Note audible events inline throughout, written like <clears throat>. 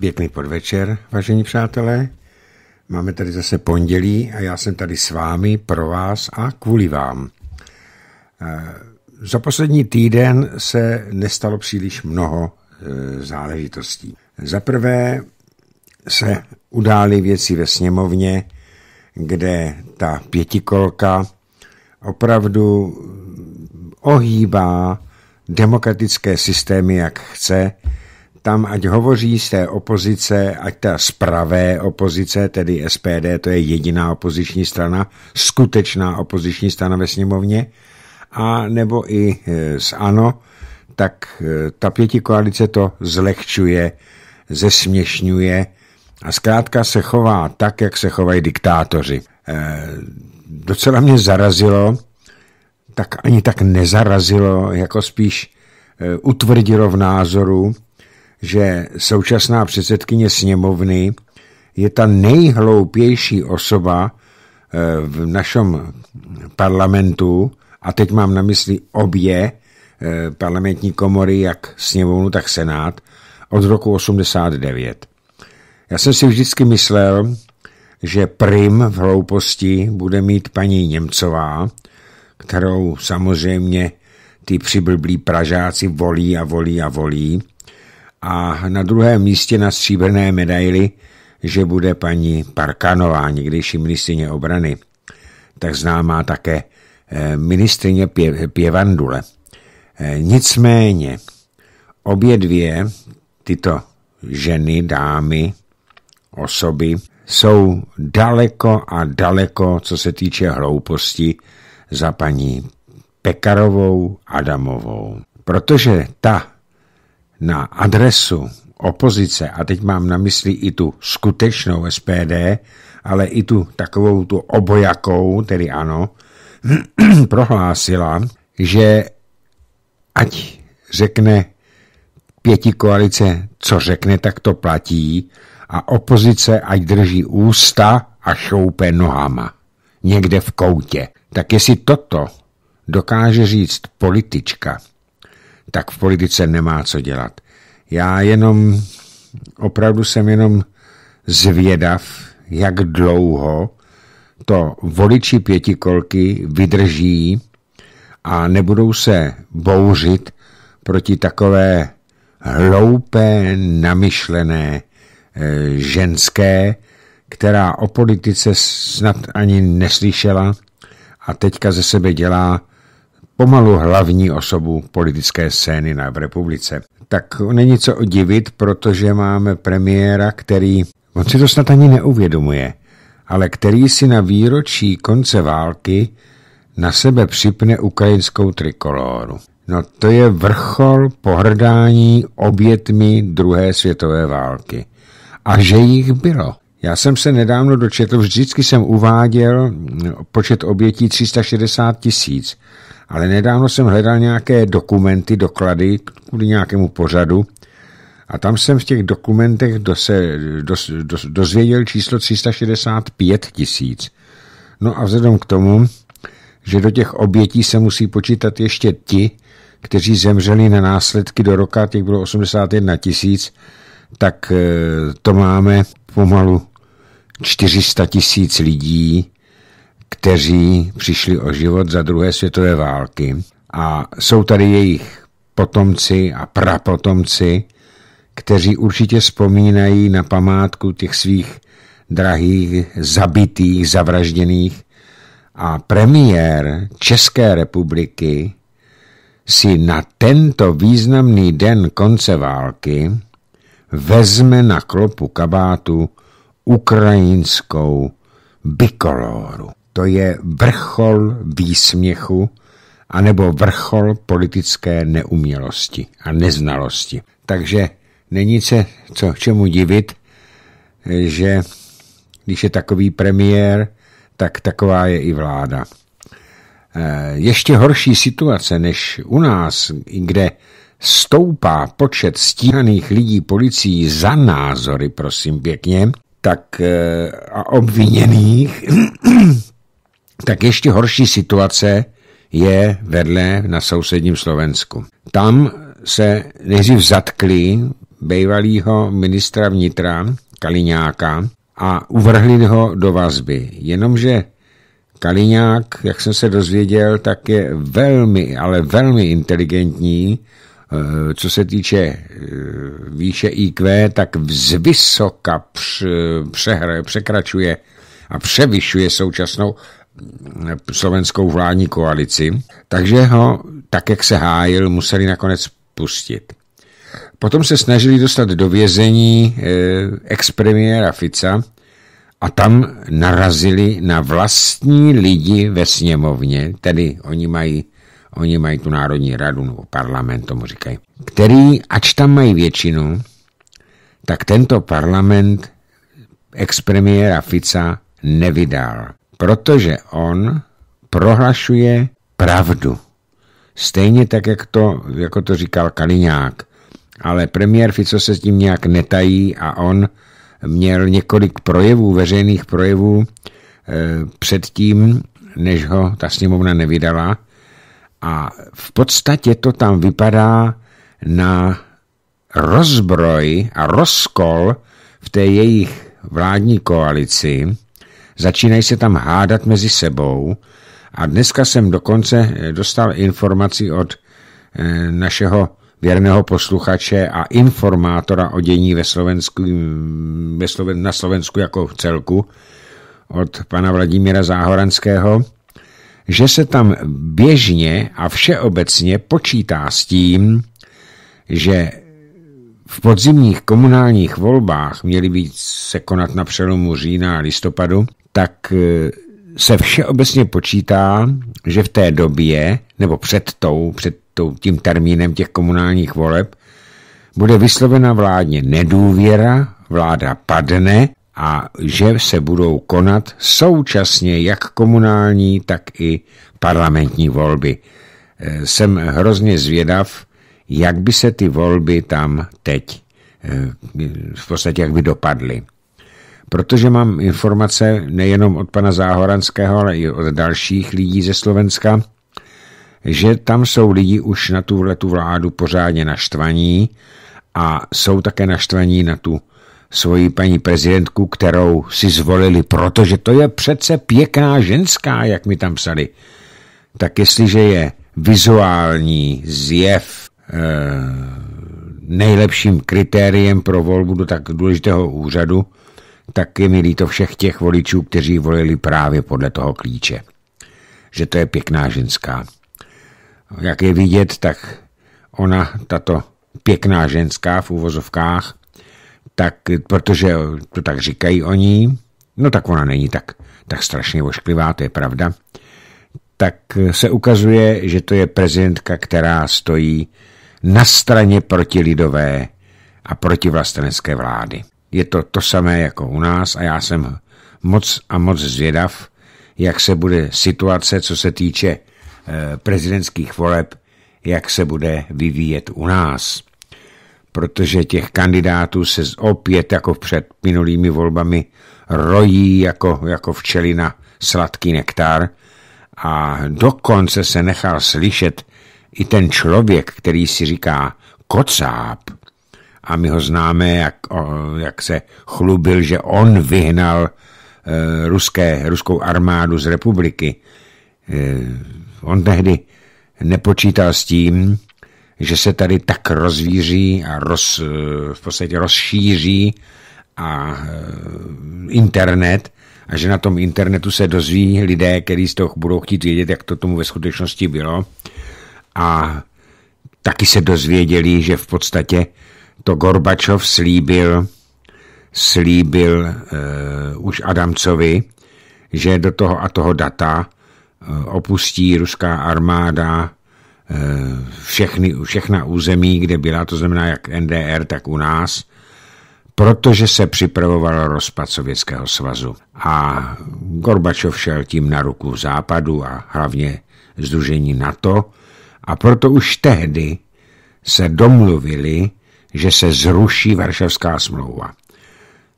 Pěkný podvečer, vážení přátelé. Máme tady zase pondělí a já jsem tady s vámi, pro vás a kvůli vám. Eh, za poslední týden se nestalo příliš mnoho eh, záležitostí. Za prvé se udály věci ve sněmovně, kde ta pětikolka opravdu ohýbá demokratické systémy, jak chce, tam ať hovoří z té opozice, ať ta z pravé opozice, tedy SPD, to je jediná opoziční strana, skutečná opoziční strana ve sněmovně, a nebo i e, z ANO, tak e, ta pěti koalice to zlehčuje, zesměšňuje a zkrátka se chová tak, jak se chovají diktátoři. E, docela mě zarazilo, tak ani tak nezarazilo, jako spíš e, utvrdilo v názoru, že současná předsedkyně sněmovny je ta nejhloupější osoba eh, v našem parlamentu, a teď mám na mysli obě eh, parlamentní komory, jak sněmovnu, tak senát, od roku 89. Já jsem si vždycky myslel, že prim v hlouposti bude mít paní Němcová, kterou samozřejmě ty přiblblí Pražáci volí a volí a volí, a na druhém místě na stříbrné medaili, že bude paní Parkanová, někdejší ministrině obrany, tak známá také eh, ministrině pě Pěvandule. Eh, nicméně obě dvě tyto ženy, dámy, osoby jsou daleko a daleko, co se týče hlouposti, za paní Pekarovou Adamovou. Protože ta na adresu opozice, a teď mám na mysli i tu skutečnou SPD, ale i tu takovou tu obojakou, tedy ano, <clears throat> prohlásila, že ať řekne pěti koalice, co řekne, tak to platí a opozice ať drží ústa a šoupe nohama někde v koutě. Tak jestli toto dokáže říct politička, tak v politice nemá co dělat. Já jenom, opravdu jsem jenom zvědav, jak dlouho to voliči pětikolky vydrží a nebudou se bouřit proti takové hloupé, namyšlené eh, ženské, která o politice snad ani neslyšela a teďka ze sebe dělá pomalu hlavní osobu politické scény na v republice. Tak není co divit, protože máme premiéra, který, on si to snad ani neuvědomuje, ale který si na výročí konce války na sebe připne ukrajinskou trikolóru. No to je vrchol pohrdání obětmi druhé světové války. A že jich bylo. Já jsem se nedávno dočetl, vždycky jsem uváděl mm, počet obětí 360 tisíc ale nedávno jsem hledal nějaké dokumenty, doklady kvůli nějakému pořadu a tam jsem v těch dokumentech dose, dos, dos, dozvěděl číslo 365 tisíc. No a vzhledem k tomu, že do těch obětí se musí počítat ještě ti, kteří zemřeli na následky do roka, těch bylo 81 tisíc, tak eh, to máme pomalu 400 tisíc lidí, kteří přišli o život za druhé světové války. A jsou tady jejich potomci a prapotomci, kteří určitě vzpomínají na památku těch svých drahých, zabitých, zavražděných. A premiér České republiky si na tento významný den konce války vezme na klopu kabátu ukrajinskou bikoloru to je vrchol výsměchu anebo vrchol politické neumělosti a neznalosti. Takže není se co čemu divit, že když je takový premiér, tak taková je i vláda. Eh, ještě horší situace než u nás, kde stoupá počet stíhaných lidí policií za názory, prosím pěkně, tak eh, a obviněných, tak ještě horší situace je vedle na sousedním Slovensku. Tam se nejdřív zatkli bývalého ministra vnitra Kaliňáka a uvrhli ho do vazby. Jenomže Kaliňák, jak jsem se dozvěděl, tak je velmi, ale velmi inteligentní. E, co se týče e, výše IQ, tak vysoka překračuje a převyšuje současnou slovenskou vládní koalici, takže ho, tak jak se hájil, museli nakonec pustit. Potom se snažili dostat do vězení eh, ex premiéra Fica a tam narazili na vlastní lidi ve sněmovně, tedy oni mají, oni mají tu Národní radu nebo parlament, tomu říkají, který, ač tam mají většinu, tak tento parlament ex premiéra Fica nevydal protože on prohlašuje pravdu. Stejně tak, jak to, jako to říkal Kaliňák. Ale premiér Fico se s tím nějak netají a on měl několik projevů, veřejných projevů, eh, předtím, než ho ta sněmovna nevydala. A v podstatě to tam vypadá na rozbroj a rozkol v té jejich vládní koalici, začínají se tam hádat mezi sebou a dneska jsem dokonce eh, dostal informaci od eh, našeho věrného posluchače a informátora o dění ve Slovensku, ve Sloven, na Slovensku jako v celku od pana Vladimíra Záhoranského, že se tam běžně a všeobecně počítá s tím, že v podzimních komunálních volbách měly být se konat na přelomu října a listopadu, tak eh, se všeobecně počítá, že v té době, nebo před, tou, před tou, tím termínem těch komunálních voleb, bude vyslovena vládně nedůvěra, vláda padne a že se budou konat současně jak komunální, tak i parlamentní volby. Eh, jsem hrozně zvědav, jak by se ty volby tam teď, eh, v podstatě jak by dopadly. Protože mám informace nejenom od pana Záhoranského, ale i od dalších lidí ze Slovenska, že tam jsou lidi už na tuhle tu vládu pořádně naštvaní a jsou také naštvaní na tu svoji paní prezidentku, kterou si zvolili, protože to je přece pěkná ženská, jak mi tam psali. Tak jestliže je vizuální zjev eh, nejlepším kritériem pro volbu do tak důležitého úřadu, je mi líto všech těch voličů, kteří volili právě podle toho klíče. Že to je pěkná ženská. Jak je vidět, tak ona, tato pěkná ženská v uvozovkách, tak protože to tak říkají oni, no tak ona není tak, tak strašně ošklivá, to je pravda, tak se ukazuje, že to je prezidentka, která stojí na straně protilidové a proti vlastenecké vlády. Je to to samé jako u nás a já jsem moc a moc zvědav, jak se bude situace, co se týče eh, prezidentských voleb, jak se bude vyvíjet u nás. Protože těch kandidátů se opět jako před minulými volbami rojí jako, jako včely na sladký nektár a dokonce se nechal slyšet i ten člověk, který si říká kocáp, a my ho známe, jak, jak se chlubil, že on vyhnal e, ruské, ruskou armádu z republiky. E, on tehdy nepočítal s tím, že se tady tak rozvíří a roz, e, v podstatě rozšíří a internet a že na tom internetu se dozví lidé, kteří z toho budou chtít vědět, jak to tomu ve skutečnosti bylo. A taky se dozvěděli, že v podstatě to Gorbačov slíbil, slíbil uh, už Adamcovi, že do toho a toho data uh, opustí ruská armáda uh, všechny, všechna území, kde byla, to znamená jak NDR, tak u nás, protože se připravoval rozpad Sovětského svazu. A Gorbačov šel tím na ruku západu a hlavně Združení NATO. A proto už tehdy se domluvili, že se zruší Varšavská smlouva.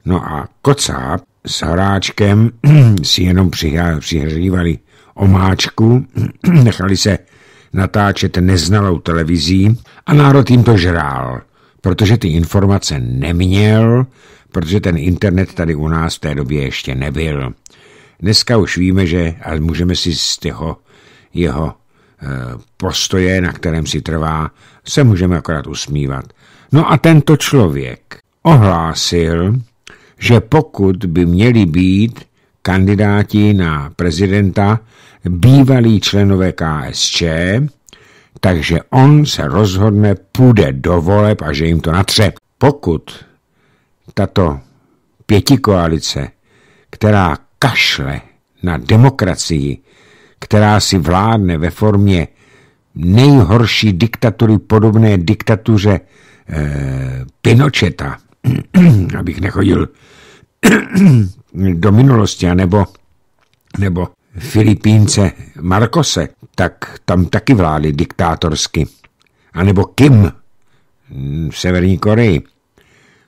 No a Kocáb s Horáčkem <clears throat> si jenom přihřívali omáčku, <clears throat> nechali se natáčet neznalou televizí a národ jim to žrál, protože ty informace neměl, protože ten internet tady u nás v té době ještě nebyl. Dneska už víme, že, a můžeme si z těho jeho eh, postoje, na kterém si trvá, se můžeme akorát usmívat. No a tento člověk ohlásil, že pokud by měli být kandidáti na prezidenta bývalí členové KSČ, takže on se rozhodne, půjde do voleb a že jim to natře. Pokud tato pětikoalice, která kašle na demokracii, která si vládne ve formě nejhorší diktatury podobné diktatuře Eh, Pinocheta, <clears throat> abych nechodil <clears throat> do minulosti, anebo nebo Filipínce Markose, tak tam taky vlády diktátorsky. A nebo Kim mm, v Severní Koreji.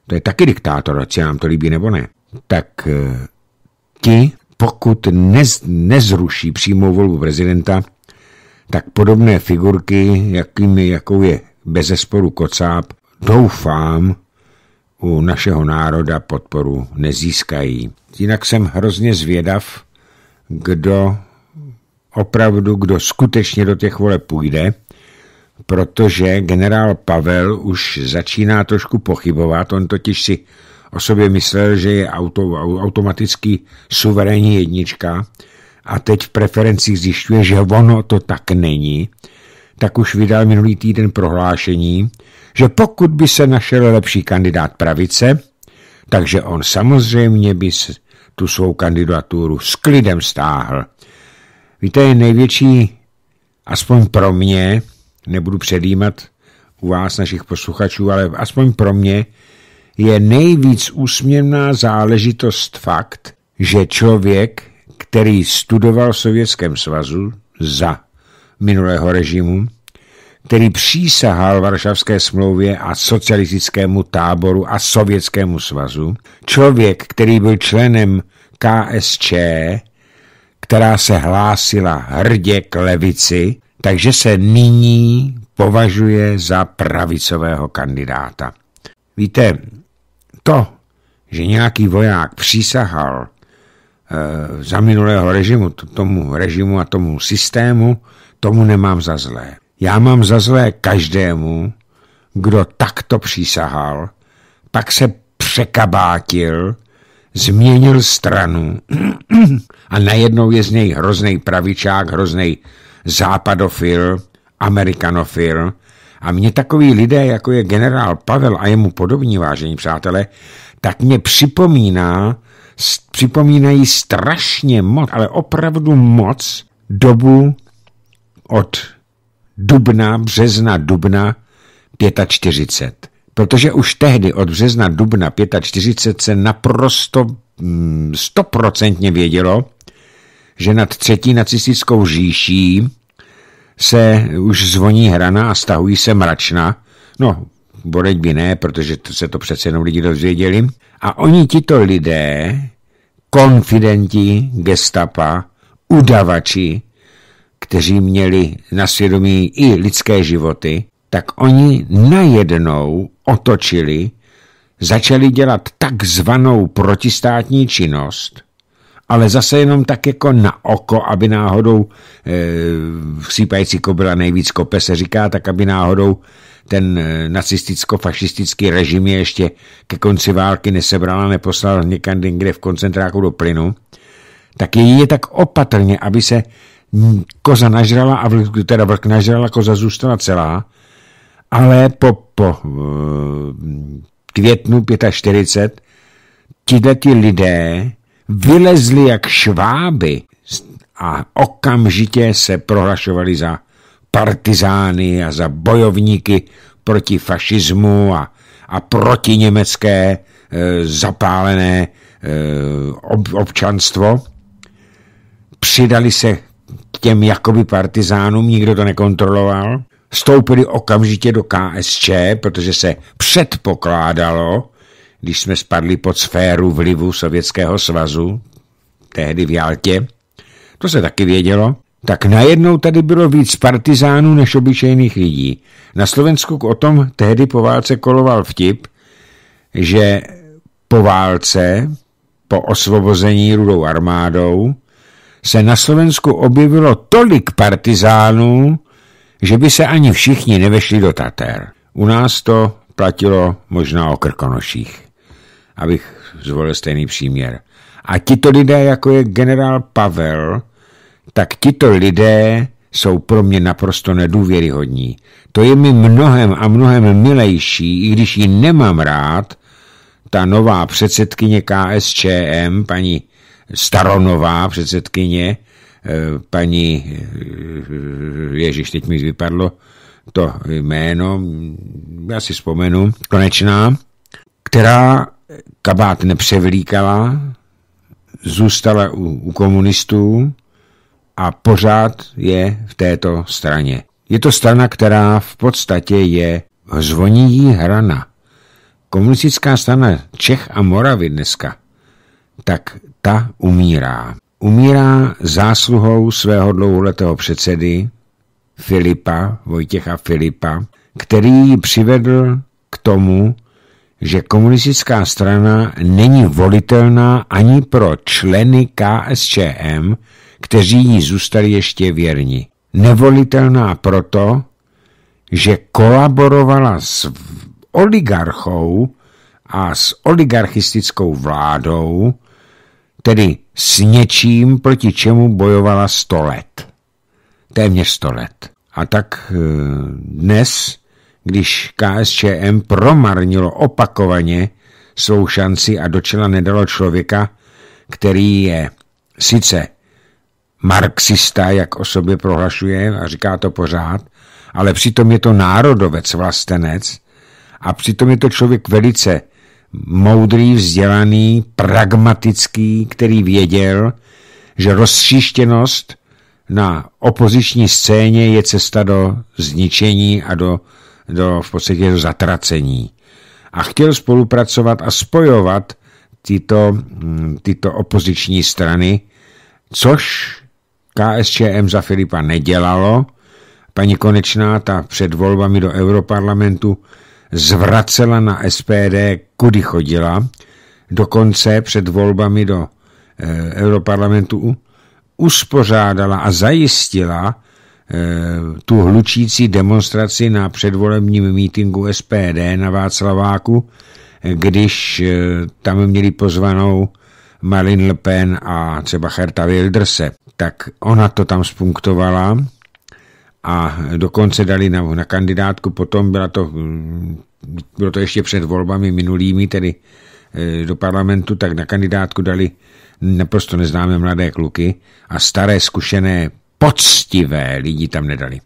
To je taky diktátor, ať se nám to líbí nebo ne. Tak eh, ti, pokud nez, nezruší přímou volbu prezidenta, tak podobné figurky, jakými jakou je bezesporu zesporu Kocáb, doufám, u našeho národa podporu nezískají. Jinak jsem hrozně zvědav, kdo opravdu, kdo skutečně do těch voleb půjde, protože generál Pavel už začíná trošku pochybovat. On totiž si o sobě myslel, že je auto, automaticky suverénní jednička a teď v preferencích zjišťuje, že ono to tak není. Tak už vydal minulý týden prohlášení, že pokud by se našel lepší kandidát pravice, takže on samozřejmě by tu svou kandidaturu s klidem stáhl. Víte, je největší, aspoň pro mě, nebudu předjímat u vás, našich posluchačů, ale aspoň pro mě, je nejvíc úsměvná záležitost fakt, že člověk, který studoval v Sovětském svazu za minulého režimu, který přísahal Varšavské smlouvě a socialistickému táboru a Sovětskému svazu, člověk, který byl členem KSČ, která se hlásila hrdě k levici, takže se nyní považuje za pravicového kandidáta. Víte, to, že nějaký voják přísahal e, za minulého režimu, tomu režimu a tomu systému, tomu nemám za zlé. Já mám za zlé každému, kdo takto přísahal, pak se překabátil, změnil stranu <clears throat> a najednou je z něj hrozný pravičák, hrozný západofil, amerikanofil a mě takový lidé, jako je generál Pavel a jemu podobní, vážení přátelé, tak mě připomíná, připomínají strašně moc, ale opravdu moc dobu od dubna, března, dubna 45. Protože už tehdy od března, dubna 45 se naprosto mm, stoprocentně vědělo, že nad třetí nacistickou říší se už zvoní hrana a stahují se mračna. No, boleť by ne, protože to se to přece jenom lidi dozvěděli. A oni tito lidé, konfidenti, gestapa, udavači, kteří měli na svědomí i lidské životy, tak oni najednou otočili, začali dělat takzvanou protistátní činnost, ale zase jenom tak jako na oko, aby náhodou e, eh, sípající kobila nejvíc kope se říká, tak aby náhodou ten eh, nacisticko-fašistický režim je ještě ke konci války nesebral a neposlal někam kde v koncentráku do plynu, tak je je tak opatrně, aby se koza nažrala, a vlk, teda vlk nažrala, koza zůstala celá, ale po, po eh, květnu 45 ti lidé vylezli jak šváby a okamžitě se prohlašovali za partizány a za bojovníky proti fašismu a, a proti německé e, zapálené e, ob, občanstvo. Přidali se těm jakoby partizánům, nikdo to nekontroloval. Stoupili okamžitě do KSČ, protože se předpokládalo, když jsme spadli pod sféru vlivu Sovětského svazu, tehdy v Jaltě, to se taky vědělo, tak najednou tady bylo víc partizánů než obyčejných lidí. Na Slovensku o tom tehdy po válce koloval vtip, že po válce, po osvobození rudou armádou, se na Slovensku objevilo tolik partizánů, že by se ani všichni nevešli do Tater. U nás to platilo možná o Krkonoších, abych zvolil stejný příměr. A tito lidé, jako je generál Pavel, tak tito lidé jsou pro mě naprosto nedůvěryhodní. To je mi mnohem a mnohem milejší, i když ji nemám rád, ta nová předsedkyně KSČM, paní Staronová, předsedkyně, eh, paní, eh, ježiš, teď mi vypadlo to jméno, já si vzpomenu, konečná, která kabát nepřevlíkala, zůstala u, u komunistů a pořád je v této straně. Je to strana, která v podstatě je zvoní hrana. Komunistická strana Čech a Moravy dneska, tak ta umírá. Umírá zásluhou svého dlouholetého předsedy Filipa, Vojtěcha Filipa, který ji přivedl k tomu, že komunistická strana není volitelná ani pro členy KSČM, kteří jí zůstali ještě věrni. Nevolitelná proto, že kolaborovala s oligarchou a s oligarchistickou vládou, tedy s něčím, proti čemu bojovala sto let. Téměř sto let. A tak e, dnes, když KSČM promarnilo opakovaně svou šanci a do čela nedalo člověka, který je sice marxista, jak o sobě prohlašuje a říká to pořád, ale přitom je to národovec, vlastenec a přitom je to člověk velice moudrý, vzdělaný, pragmatický, který věděl, že rozšištěnost na opoziční scéně je cesta do zničení a do, do v podstatě do zatracení. A chtěl spolupracovat a spojovat tyto, mm, tyto opoziční strany, což KSČM za Filipa nedělalo. Paní Konečná ta před volbami do Europarlamentu zvracela na SPD, kudy chodila, dokonce před volbami do e, Europarlamentu uspořádala a zajistila e, tu hlučící demonstraci na předvolebním mítinku SPD na Václaváku, když e, tam měli pozvanou Marine Le Pen a třeba Herta Wilderse, tak ona to tam spunktovala a dokonce dali na, na kandidátku, potom byla to, bylo to ještě před volbami minulými, tedy e, do parlamentu, tak na kandidátku dali naprosto neznámé mladé kluky a staré, zkušené, poctivé lidi tam nedali.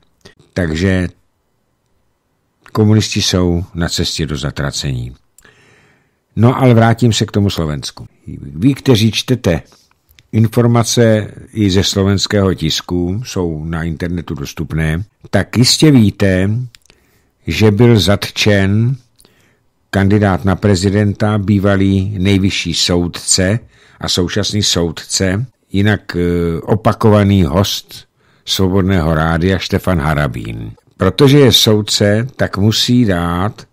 Takže komunisti jsou na cestě do zatracení. No ale vrátím se k tomu Slovensku. Vy, kteří čtete Informace i ze slovenského tisku jsou na internetu dostupné. Tak jistě víte, že byl zatčen kandidát na prezidenta, bývalý nejvyšší soudce a současný soudce, jinak e, opakovaný host Svobodného rádia Štefan Harabín. Protože je soudce, tak musí dát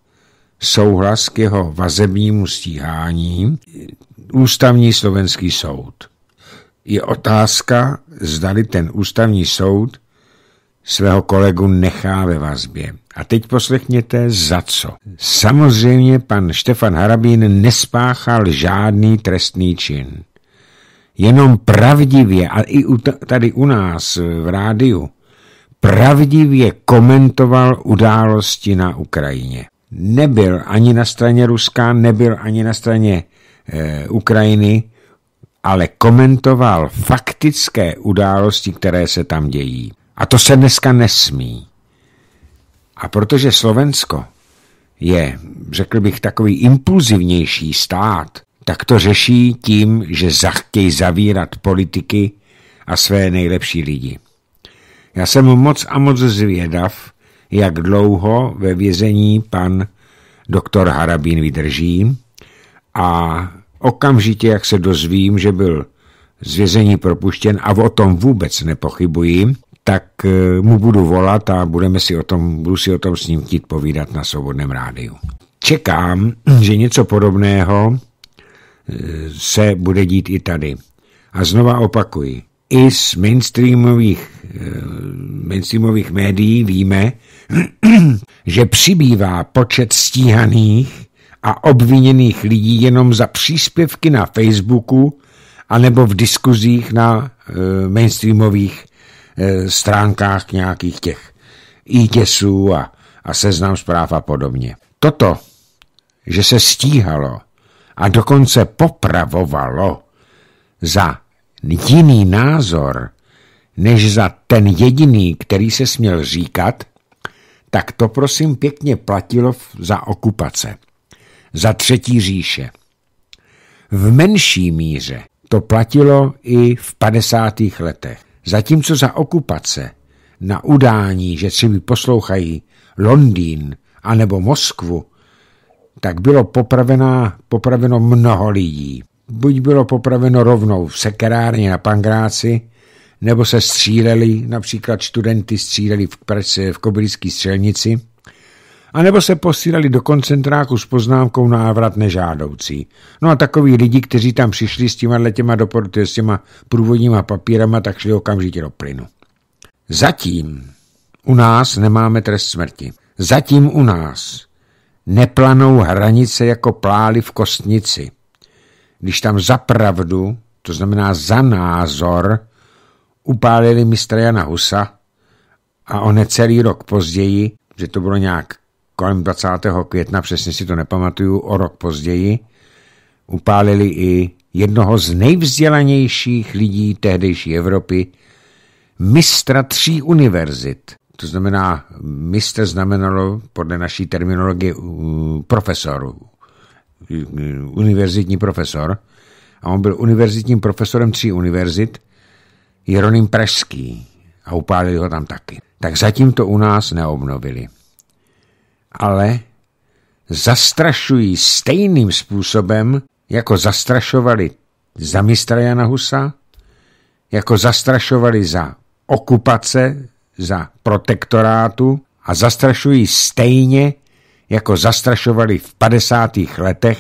souhlas k jeho vazebnímu stíhání ústavní slovenský soud je otázka, zdali ten ústavní soud svého kolegu nechá ve vazbě. A teď poslechněte za co. Samozřejmě pan Štefan Harabín nespáchal žádný trestný čin. Jenom pravdivě, a i tady u nás eh, v rádiu, pravdivě komentoval události na Ukrajině. Nebyl ani na straně Ruska, nebyl ani na straně e, Ukrajiny, ale komentoval faktické události, které se tam dějí. A to se dneska nesmí. A protože Slovensko je, řekl bych, takový impulzivnější stát, tak to řeší tím, že zachtějí zavírat politiky a své nejlepší lidi. Já jsem moc a moc zvědav, jak dlouho ve vězení pan doktor Harabín vydrží a Okamžitě, jak se dozvím, že byl z vězení propuštěn a o tom vůbec nepochybuji, tak eh, mu budu volat a budeme si o tom, budu si o tom s ním chtít povídat na svobodném rádiu. Čekám, že něco podobného eh, se bude dít i tady. A znova opakuji, i z mainstreamových, eh, mainstreamových médií víme, <clears throat> že přibývá počet stíhaných a obviněných lidí jenom za příspěvky na Facebooku anebo v diskuzích na e, mainstreamových e, stránkách nějakých těch ITESů a, a seznam zpráv a podobně. Toto, že se stíhalo a dokonce popravovalo za jiný názor, než za ten jediný, který se směl říkat, tak to prosím pěkně platilo za okupace za třetí říše. V menší míře to platilo i v 50. letech. Zatímco za okupace na udání, že si mi poslouchají Londýn anebo Moskvu, tak bylo popravená, popraveno mnoho lidí. Buď bylo popraveno rovnou v sekerárně na Pangráci, nebo se stříleli, například studenty stříleli v, v Kobylické střelnici, anebo se posílali do koncentráku s poznámkou návrat nežádoucí. No a takový lidi, kteří tam přišli s těma těma doporuty, s těma průvodníma papírama, tak šli okamžitě do plynu. Zatím u nás nemáme trest smrti. Zatím u nás neplanou hranice jako plály v kostnici. Když tam za pravdu, to znamená za názor, upálili mistra Jana Husa a o necelý rok později, že to bylo nějak kolem 20. května, přesně si to nepamatuju, o rok později, upálili i jednoho z nejvzdělanějších lidí tehdejší Evropy, mistra tří univerzit. To znamená, mistr znamenalo podle naší terminologie profesor, univerzitní profesor. A on byl univerzitním profesorem tří univerzit, Jeroným Pražský. A upálili ho tam taky. Tak zatím to u nás neobnovili ale zastrašují stejným způsobem, jako zastrašovali za mistra Jana Husa, jako zastrašovali za okupace, za protektorátu a zastrašují stejně, jako zastrašovali v 50. letech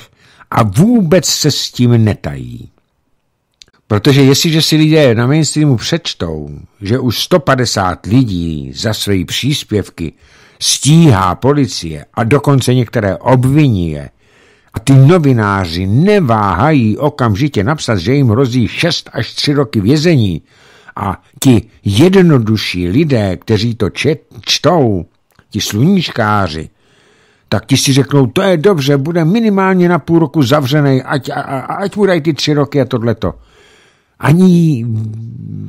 a vůbec se s tím netají. Protože jestliže si lidé na mainstreamu přečtou, že už 150 lidí za své příspěvky stíhá policie a dokonce některé obviní a ty novináři neváhají okamžitě napsat, že jim hrozí 6 až 3 roky vězení a ti jednodušší lidé, kteří to čet, čtou, ti sluníčkáři, tak ti si řeknou, to je dobře, bude minimálně na půl roku zavřený, ať, a, a, ať mu dají ty tři roky a tohleto ani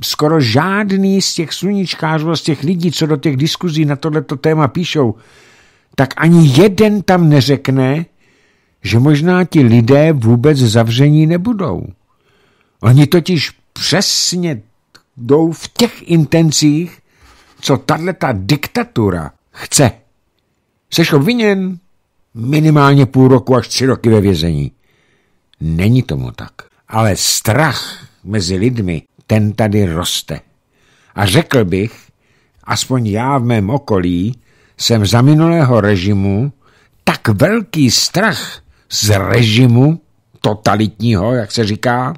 skoro žádný z těch sluníčkářů, z těch lidí, co do těch diskuzí na tohleto téma píšou, tak ani jeden tam neřekne, že možná ti lidé vůbec zavření nebudou. Oni totiž přesně jdou v těch intencích, co tato diktatura chce. Seš obviněn minimálně půl roku až tři roky ve vězení. Není tomu tak. Ale strach mezi lidmi, ten tady roste. A řekl bych, aspoň já v mém okolí, jsem za minulého režimu tak velký strach z režimu totalitního, jak se říká,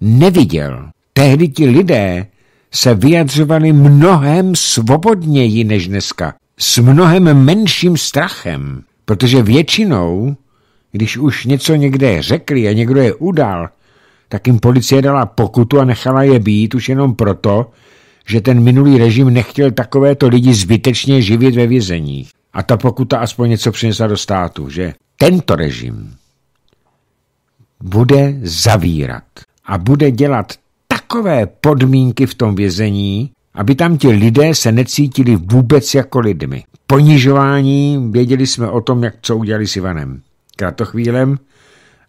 neviděl. Tehdy ti lidé se vyjadřovali mnohem svobodněji než dneska, s mnohem menším strachem, protože většinou, když už něco někde řekli a někdo je udal, tak jim policie dala pokutu a nechala je být už jenom proto, že ten minulý režim nechtěl takovéto lidi zbytečně živit ve vězeních. A ta pokuta aspoň něco přinesla do státu, že tento režim bude zavírat a bude dělat takové podmínky v tom vězení, aby tam ti lidé se necítili vůbec jako lidmi. Ponižování věděli jsme o tom, jak co udělali s Ivanem Kratochvílem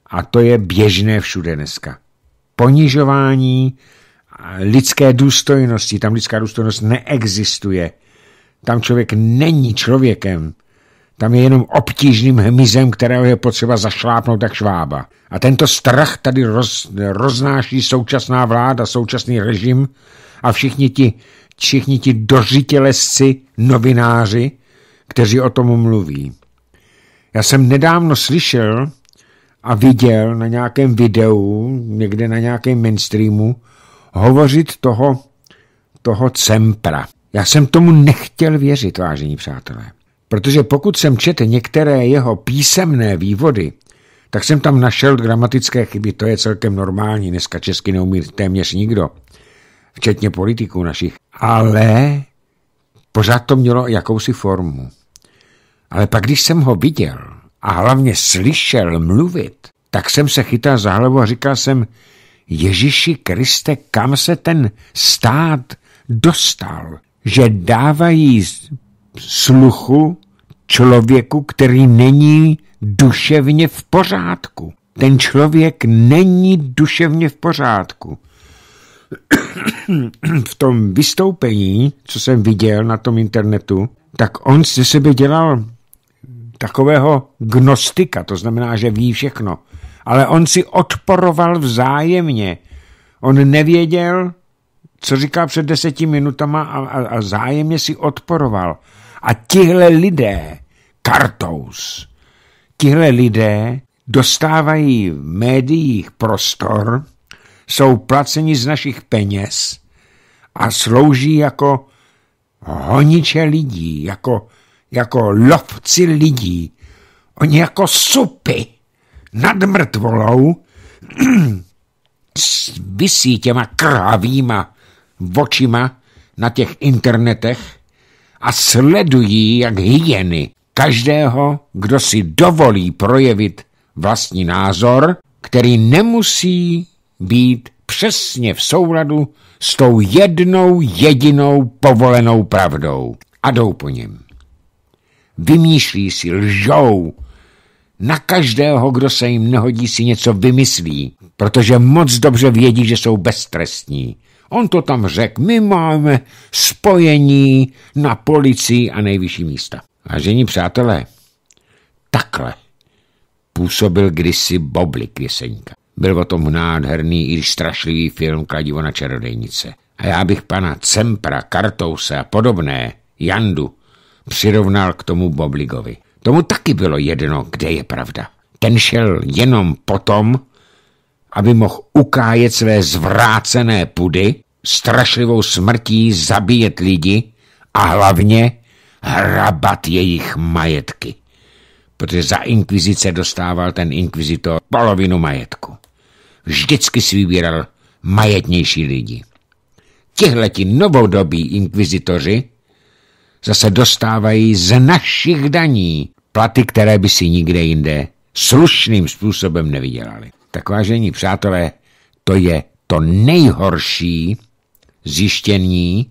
a to je běžné všude dneska ponižování lidské důstojnosti. Tam lidská důstojnost neexistuje. Tam člověk není člověkem. Tam je jenom obtížným hmyzem, kterého je potřeba zašlápnout tak švába. A tento strach tady roz, roznáší současná vláda, současný režim a všichni ti, všichni ti dořitelesci, novináři, kteří o tom mluví. Já jsem nedávno slyšel, a viděl na nějakém videu, někde na nějakém mainstreamu, hovořit toho, toho Cempra. Já jsem tomu nechtěl věřit, vážení přátelé. Protože pokud jsem četl některé jeho písemné vývody, tak jsem tam našel gramatické chyby, to je celkem normální, dneska česky neumí téměř nikdo, včetně politiků našich. Ale pořád to mělo jakousi formu. Ale pak, když jsem ho viděl, a hlavně slyšel mluvit, tak jsem se chytal za hlavu a říkal jsem, Ježíši Kriste, kam se ten stát dostal, že dávají sluchu člověku, který není duševně v pořádku. Ten člověk není duševně v pořádku. <clears throat> v tom vystoupení, co jsem viděl na tom internetu, tak on ze sebe dělal takového gnostika, to znamená, že ví všechno. Ale on si odporoval vzájemně. On nevěděl, co říká před deseti minutama a, a, a zájemně si odporoval. A tihle lidé, kartous, tihle lidé dostávají v médiích prostor, jsou placeni z našich peněz a slouží jako honiče lidí, jako jako lovci lidí. Oni jako supy nad mrtvolou <clears throat> vysí těma krávýma očima na těch internetech a sledují jak hyeny každého, kdo si dovolí projevit vlastní názor, který nemusí být přesně v souladu s tou jednou jedinou povolenou pravdou a jdou po něm. Vymýšlí si, lžou. Na každého, kdo se jim nehodí, si něco vymyslí, protože moc dobře vědí, že jsou beztrestní. On to tam řekl, my máme spojení na policii a nejvyšší místa. Vážení přátelé, takhle působil kdysi Boblik Jeseňka. Byl o tom nádherný i strašlivý film Kladivo na čarodejnice. A já bych pana Cempra, Kartouse a podobné, Jandu, přirovnal k tomu Bobligovi. Tomu taky bylo jedno, kde je pravda. Ten šel jenom potom, aby mohl ukájet své zvrácené pudy, strašlivou smrtí zabíjet lidi a hlavně hrabat jejich majetky. Protože za inkvizice dostával ten inkvizitor polovinu majetku. Vždycky si vybíral majetnější lidi. Tihleti novodobí inkvizitoři zase dostávají z našich daní platy, které by si nikde jinde slušným způsobem nevydělali. Tak vážení přátelé, to je to nejhorší zjištění,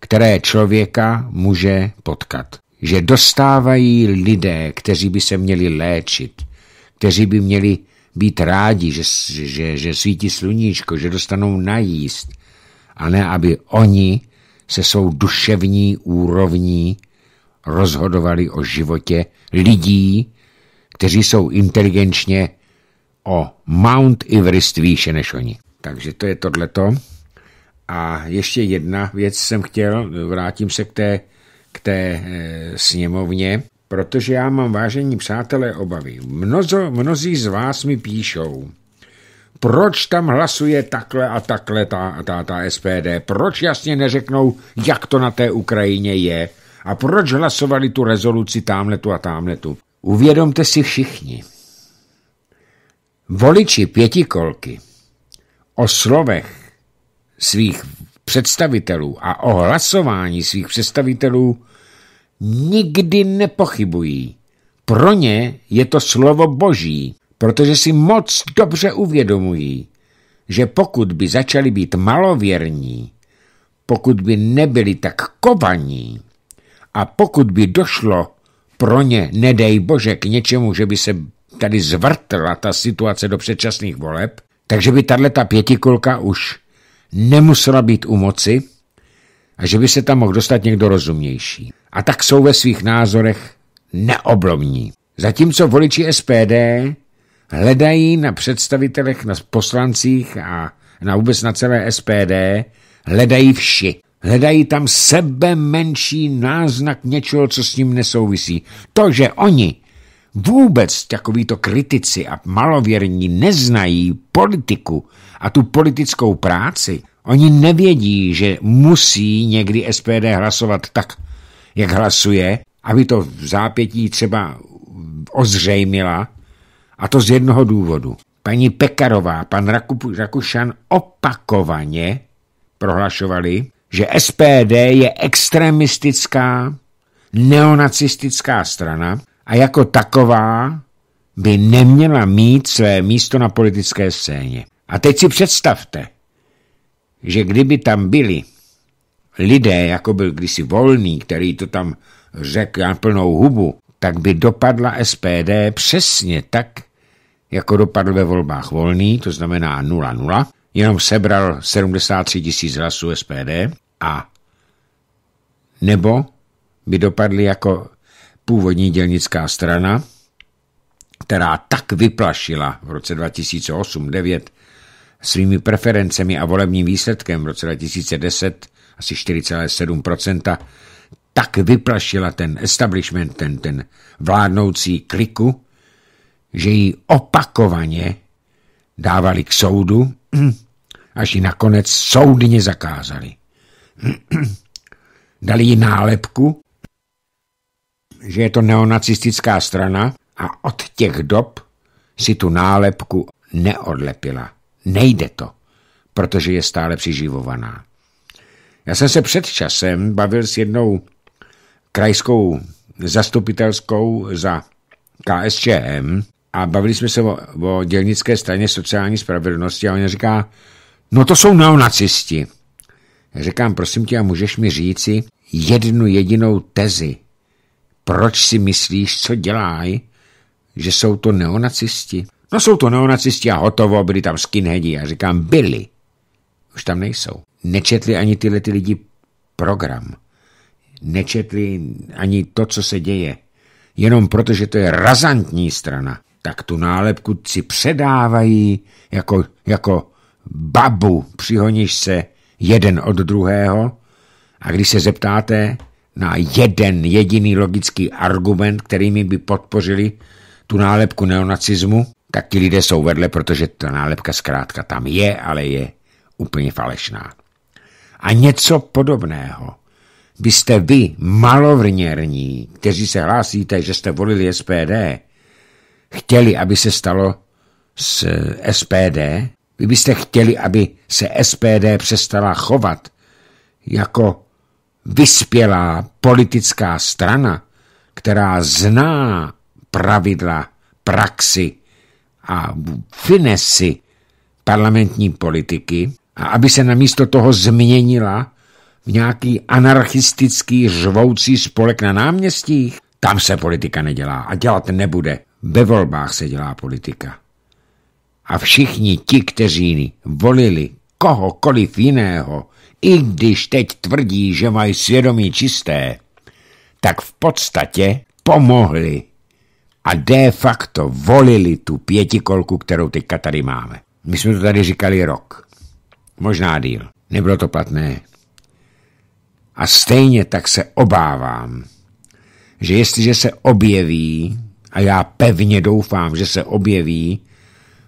které člověka může potkat. Že dostávají lidé, kteří by se měli léčit, kteří by měli být rádi, že, že, že svítí sluníčko, že dostanou najíst, a ne aby oni se svou duševní úrovní rozhodovali o životě lidí, kteří jsou inteligenčně o Mount Everest výše než oni. Takže to je tohleto. A ještě jedna věc jsem chtěl, vrátím se k té, k té eh, sněmovně, protože já mám, vážení přátelé, obavy. Mnozo, mnozí z vás mi píšou, proč tam hlasuje takhle a takhle ta, ta, ta SPD, proč jasně neřeknou, jak to na té Ukrajině je a proč hlasovali tu rezoluci tamhletu a tamhletu. Uvědomte si všichni. Voliči pětikolky o slovech svých představitelů a o hlasování svých představitelů nikdy nepochybují. Pro ně je to slovo boží protože si moc dobře uvědomují, že pokud by začali být malověrní, pokud by nebyli tak kovaní a pokud by došlo pro ně, nedej bože, k něčemu, že by se tady zvrtla ta situace do předčasných voleb, takže by tato pětikolka už nemusela být u moci a že by se tam mohl dostat někdo rozumnější. A tak jsou ve svých názorech neoblomní. Zatímco voliči SPD hledají na představitelech, na poslancích a na vůbec na celé SPD, hledají vši. Hledají tam sebe menší náznak něčeho, co s ním nesouvisí. To, že oni vůbec takovýto kritici a malověrní neznají politiku a tu politickou práci, oni nevědí, že musí někdy SPD hlasovat tak, jak hlasuje, aby to v zápětí třeba ozřejmila, a to z jednoho důvodu. Paní Pekarová, pan Rakušan opakovaně prohlašovali, že SPD je extremistická, neonacistická strana a jako taková by neměla mít své místo na politické scéně. A teď si představte, že kdyby tam byli lidé, jako byl kdysi Volný, který to tam řekl na plnou hubu, tak by dopadla SPD přesně tak, jako dopadl ve volbách volný, to znamená 0-0, jenom sebral 73 tisíc hlasů SPD a nebo by dopadly jako původní dělnická strana, která tak vyplašila v roce 2008-2009 svými preferencemi a volebním výsledkem v roce 2010 asi 4,7%, tak vyplašila ten establishment, ten, ten vládnoucí kliku, že ji opakovaně dávali k soudu, <clears throat> až ji nakonec soudně zakázali. <clears throat> Dali ji nálepku, že je to neonacistická strana a od těch dob si tu nálepku neodlepila. Nejde to, protože je stále přiživovaná. Já jsem se před časem bavil s jednou krajskou zastupitelskou za KSČM a bavili jsme se o, o dělnické straně sociální spravedlnosti a ona říká, no to jsou neonacisti. Já říkám, prosím tě, a můžeš mi říci jednu jedinou tezi, proč si myslíš, co dělají, že jsou to neonacisti? No jsou to neonacisti a hotovo, byli tam skinheadi. Já říkám, byli. Už tam nejsou. Nečetli ani tyhle ty lidi program nečetli ani to, co se děje. Jenom protože to je razantní strana, tak tu nálepku si předávají jako, jako babu, přihoníš se jeden od druhého a když se zeptáte na jeden jediný logický argument, kterými by podpořili tu nálepku neonacismu, tak ti lidé jsou vedle, protože ta nálepka zkrátka tam je, ale je úplně falešná. A něco podobného byste vy, malovrněrní, kteří se hlásíte, že jste volili SPD, chtěli, aby se stalo s eh, SPD? Vy byste chtěli, aby se SPD přestala chovat jako vyspělá politická strana, která zná pravidla, praxi a finesy parlamentní politiky a aby se namísto toho změnila v nějaký anarchistický žvoucí spolek na náměstích? Tam se politika nedělá a dělat nebude. Ve volbách se dělá politika. A všichni ti, kteří volili kohokoliv jiného, i když teď tvrdí, že mají svědomí čisté, tak v podstatě pomohli a de facto volili tu pětikolku, kterou teďka tady máme. My jsme to tady říkali rok. Možná díl. Nebylo to platné. A stejně tak se obávám, že jestliže se objeví, a já pevně doufám, že se objeví,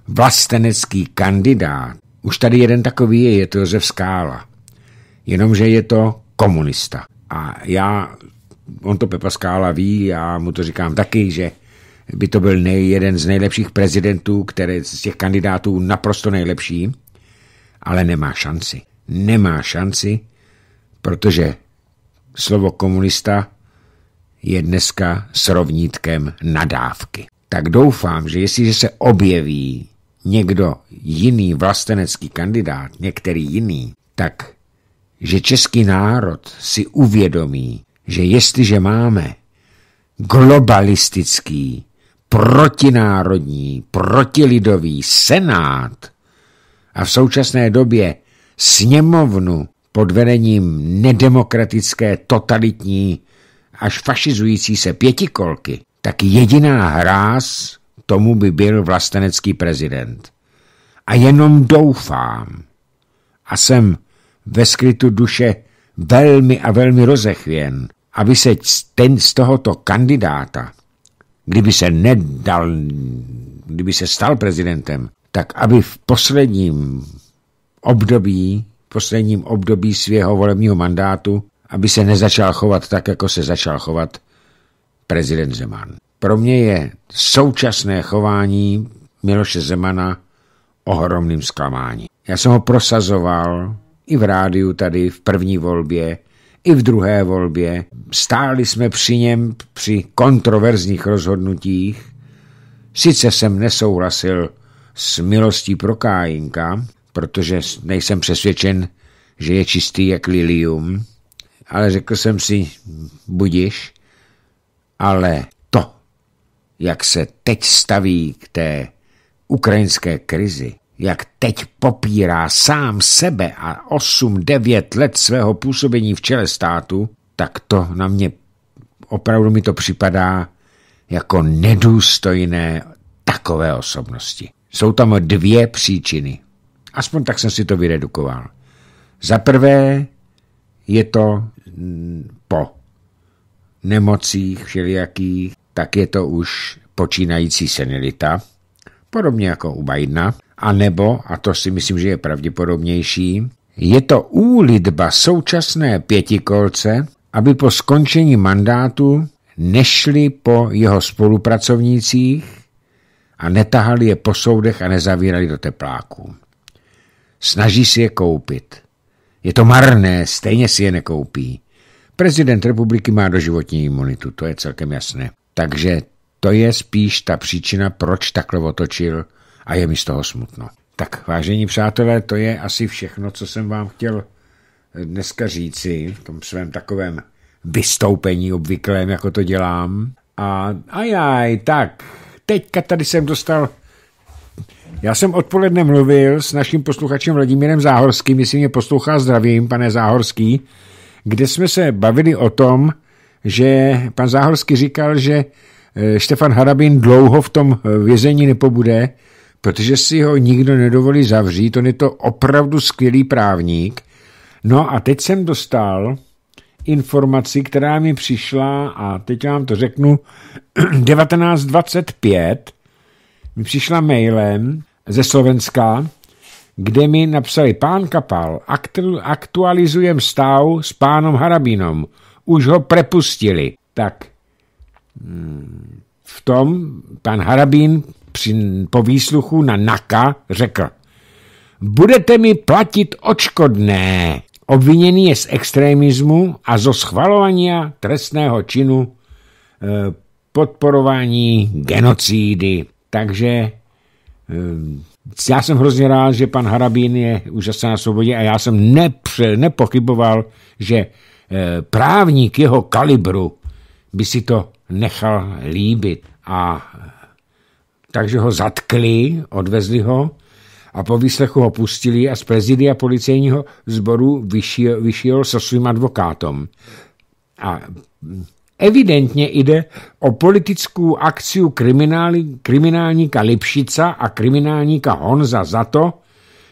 vlastenecký kandidát, už tady jeden takový je, je to Josef Skála, jenomže je to komunista. A já, on to Pepa Skála ví, já mu to říkám taky, že by to byl nej, jeden z nejlepších prezidentů, který z těch kandidátů naprosto nejlepší, ale nemá šanci. Nemá šanci, protože slovo komunista je dneska srovnítkem nadávky. Tak doufám, že jestliže se objeví někdo jiný vlastenecký kandidát, některý jiný, tak že český národ si uvědomí, že jestliže máme globalistický, protinárodní, protilidový senát a v současné době sněmovnu pod vedením nedemokratické, totalitní, až fašizující se pětikolky, tak jediná hráz tomu by byl vlastenecký prezident. A jenom doufám a jsem ve skrytu duše velmi a velmi rozechvěn, aby se ten z tohoto kandidáta, kdyby se nedal, kdyby se stal prezidentem, tak aby v posledním období posledním období svého volebního mandátu, aby se nezačal chovat tak, jako se začal chovat prezident Zeman. Pro mě je současné chování Miloše Zemana ohromným zklamáním. Já jsem ho prosazoval i v rádiu tady v první volbě, i v druhé volbě. Stáli jsme při něm při kontroverzních rozhodnutích. Sice jsem nesouhlasil s milostí pro Kájinka, protože nejsem přesvědčen, že je čistý jak lilium, ale řekl jsem si, budiš, ale to, jak se teď staví k té ukrajinské krizi, jak teď popírá sám sebe a 8-9 let svého působení v čele státu, tak to na mě opravdu mi to připadá jako nedůstojné takové osobnosti. Jsou tam dvě příčiny. Aspoň tak jsem si to vyredukoval. Za prvé je to po nemocích všelijakých, tak je to už počínající senilita, podobně jako u Bajdna, a nebo, a to si myslím, že je pravděpodobnější, je to úlitba současné pětikolce, aby po skončení mandátu nešli po jeho spolupracovnících a netahali je po soudech a nezavírali do tepláků. Snaží si je koupit. Je to marné, stejně si je nekoupí. Prezident republiky má doživotní imunitu, to je celkem jasné. Takže to je spíš ta příčina, proč takhle otočil a je mi z toho smutno. Tak, vážení přátelé, to je asi všechno, co jsem vám chtěl eh, dneska říci v tom svém takovém vystoupení obvyklém, jako to dělám. A ajaj, tak, teďka tady jsem dostal já jsem odpoledne mluvil s naším posluchačem Vladimírem Záhorským, jestli mě poslouchá zdravím, pane Záhorský, kde jsme se bavili o tom, že pan Záhorský říkal, že eh, Štefan Harabin dlouho v tom eh, vězení nepobude, protože si ho nikdo nedovolí zavřít, on je to opravdu skvělý právník. No a teď jsem dostal informaci, která mi přišla, a teď vám to řeknu, 1925 <clears throat> mi přišla mailem ze Slovenska, kde mi napsali, pán Kapal, aktualizujem stáv s pánom Harabinom, Už ho prepustili. Tak hmm, v tom pan Harabín při, po výsluchu na NAKA řekl, budete mi platit očkodné. Obviněný je z extremismu a zo schvalování trestného činu eh, podporování genocídy. Takže eh, já jsem hrozně rád, že pan Harabín je úžasně na svobodě a já jsem nepře, nepochyboval, že eh, právník jeho kalibru by si to nechal líbit. A takže ho zatkli, odvezli ho a po výslechu ho pustili a z prezidia policejního sboru vyšel, vyšel se svým advokátom. A Evidentně jde o politickou akci kriminálníka Lipšica a kriminálníka Honza za to,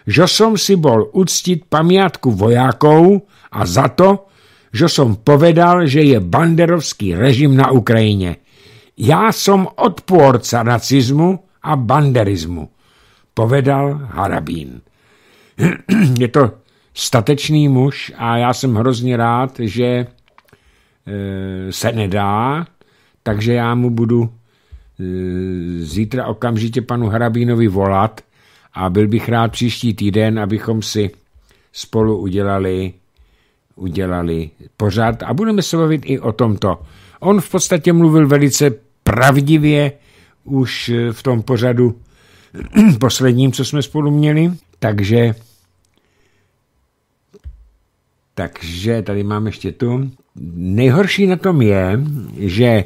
že som si bol uctit pamiatku vojákov a za to, že som povedal, že je banderovský režim na Ukrajině. Já som odpůrce nacizmu a banderismu, povedal Harabín. <clears throat> je to statečný muž a já jsem hrozně rád, že Eh, se nedá, takže já mu budu eh, zítra okamžitě panu Hrabínovi volat a byl bych rád příští týden, abychom si spolu udělali, udělali pořád a budeme se bavit i o tomto. On v podstatě mluvil velice pravdivě už eh, v tom pořadu <clears throat> posledním, co jsme spolu měli, takže takže tady mám ještě tu. Nejhorší na tom je, že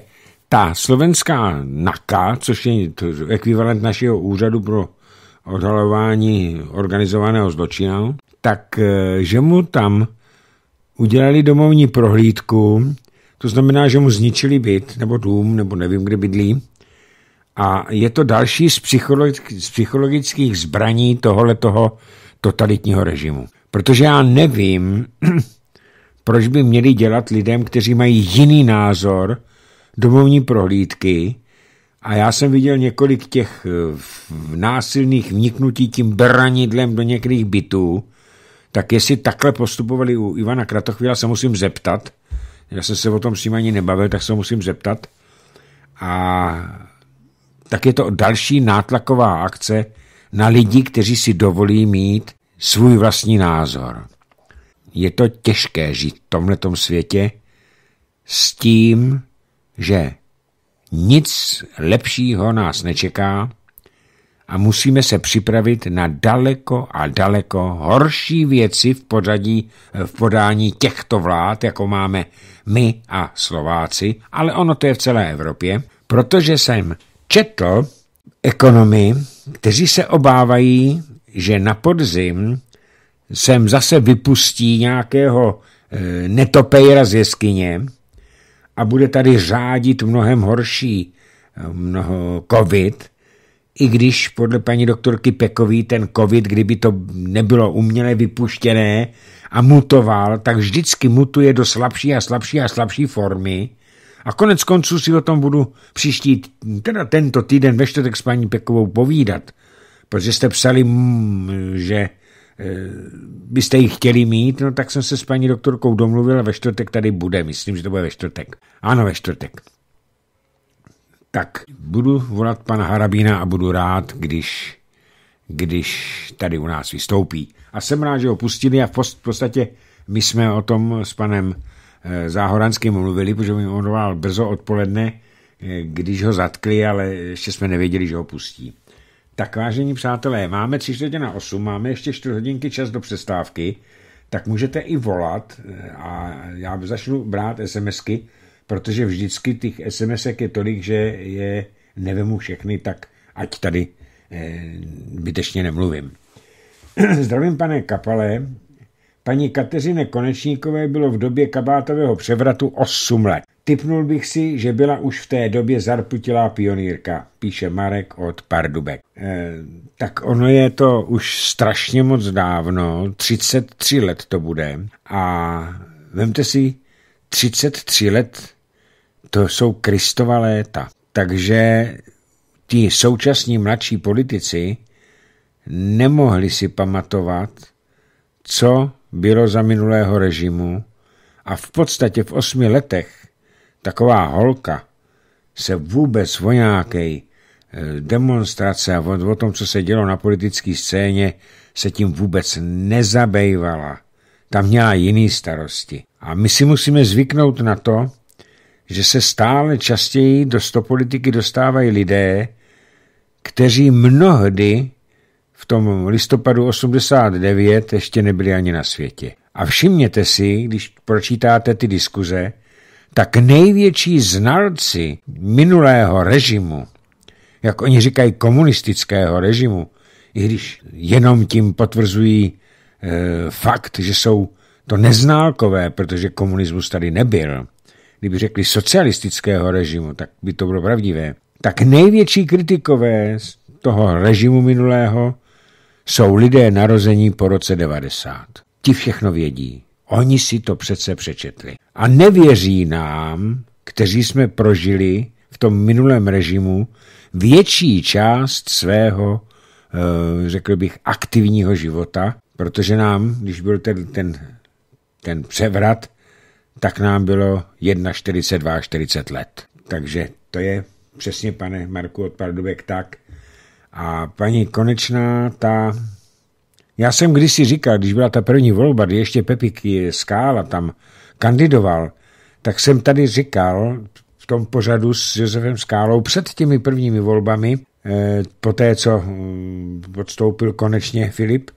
ta slovenská NAKA, což je ekvivalent našeho úřadu pro odhalování organizovaného zločina, tak eh, že mu tam udělali domovní prohlídku, to znamená, že mu zničili byt nebo dům, nebo nevím, kde bydlí. A je to další z, psychologických, z psychologických zbraní tohoto totalitního režimu. Protože já nevím, <clears throat> proč by měli dělat lidem, kteří mají jiný názor, domovní prohlídky a já jsem viděl několik těch eh, násilných vniknutí tím branidlem do některých bytů, tak jestli takhle postupovali u Ivana Kratochvíla, se musím zeptat. Já jsem se o tom s ním ani nebavil, tak se musím zeptat. A tak je to další nátlaková akce na lidi, kteří si dovolí mít svůj vlastní názor. Je to těžké žít v tomhletom světě s tím, že nic lepšího nás nečeká a musíme se připravit na daleko a daleko horší věci v, pořadí, v podání těchto vlád, jako máme my a Slováci, ale ono to je v celé Evropě, protože jsem četl ekonomy, kteří se obávají že na podzim sem zase vypustí nějakého eh, netopejra z jeskyně a bude tady řádit mnohem horší eh, mnoho covid, i když podle paní doktorky Pekový ten covid, kdyby to nebylo uměle vypuštěné a mutoval, tak vždycky mutuje do slabší a slabší a slabší formy. A konec konců si o tom budu příští, teda tento týden ve čtvrtek s paní Pekovou povídat, protože jste psali, mm, že eh, byste ji chtěli mít, no tak jsem se s paní doktorkou domluvil a ve čtvrtek tady bude, myslím, že to bude ve čtvrtek. Ano, ve čtvrtek. Tak, budu volat pana Harabína a budu rád, když, když tady u nás vystoupí. A jsem rád, že ho pustili a v podstatě my jsme o tom s panem eh, Záhoranským mluvili, protože mi on brzo odpoledne, eh, když ho zatkli, ale ještě jsme nevěděli, že ho pustí. Tak vážení přátelé, máme 3 čtvrtě na 8, máme ještě 4 hodinky čas do přestávky, tak můžete i volat eh, a já začnu brát SMSky, protože vždycky těch SMSek je tolik, že je nevemu všechny, tak ať tady e, eh, bytečně nemluvím. <clears throat> Zdravím pane Kapale, Paní Kateřine Konečníkové bylo v době kabátového převratu 8 let. Typnul bych si, že byla už v té době zarputilá pionýrka, píše Marek od Pardubek. E, tak ono je to už strašně moc dávno, 33 let to bude. A vemte si, 33 let to jsou Kristova léta. Takže ti současní mladší politici nemohli si pamatovat, co bylo za minulého režimu a v podstatě v osmi letech taková holka se vůbec o nějaké e, demonstrace a o, o tom, co se dělo na politické scéně, se tím vůbec nezabejvala. Tam měla jiný starosti. A my si musíme zvyknout na to, že se stále častěji do stopolitiky dostávají lidé, kteří mnohdy v tom listopadu 89 ještě nebyli ani na světě. A všimněte si, když pročítáte ty diskuze, tak největší znalci minulého režimu, jak oni říkají komunistického režimu, i když jenom tím potvrzují e, fakt, že jsou to neználkové, protože komunismus tady nebyl. Kdyby řekli socialistického režimu, tak by to bylo pravdivé. Tak největší kritikové z toho režimu minulého jsou lidé narození po roce 90. Ti všechno vědí. Oni si to přece přečetli. A nevěří nám, kteří jsme prožili v tom minulém režimu větší část svého, eh, řekl bych, aktivního života, protože nám, když byl ten, ten, ten převrat, tak nám bylo 42 40 let. Takže to je přesně, pane Marku od Pardubek, tak, a paní Konečná, ta... Já jsem kdysi říkal, když byla ta první volba, kdy ještě Pepik Skála tam kandidoval, tak jsem tady říkal v tom pořadu s Josefem Skálou před těmi prvními volbami, eh, po té, co hm, odstoupil konečně Filip,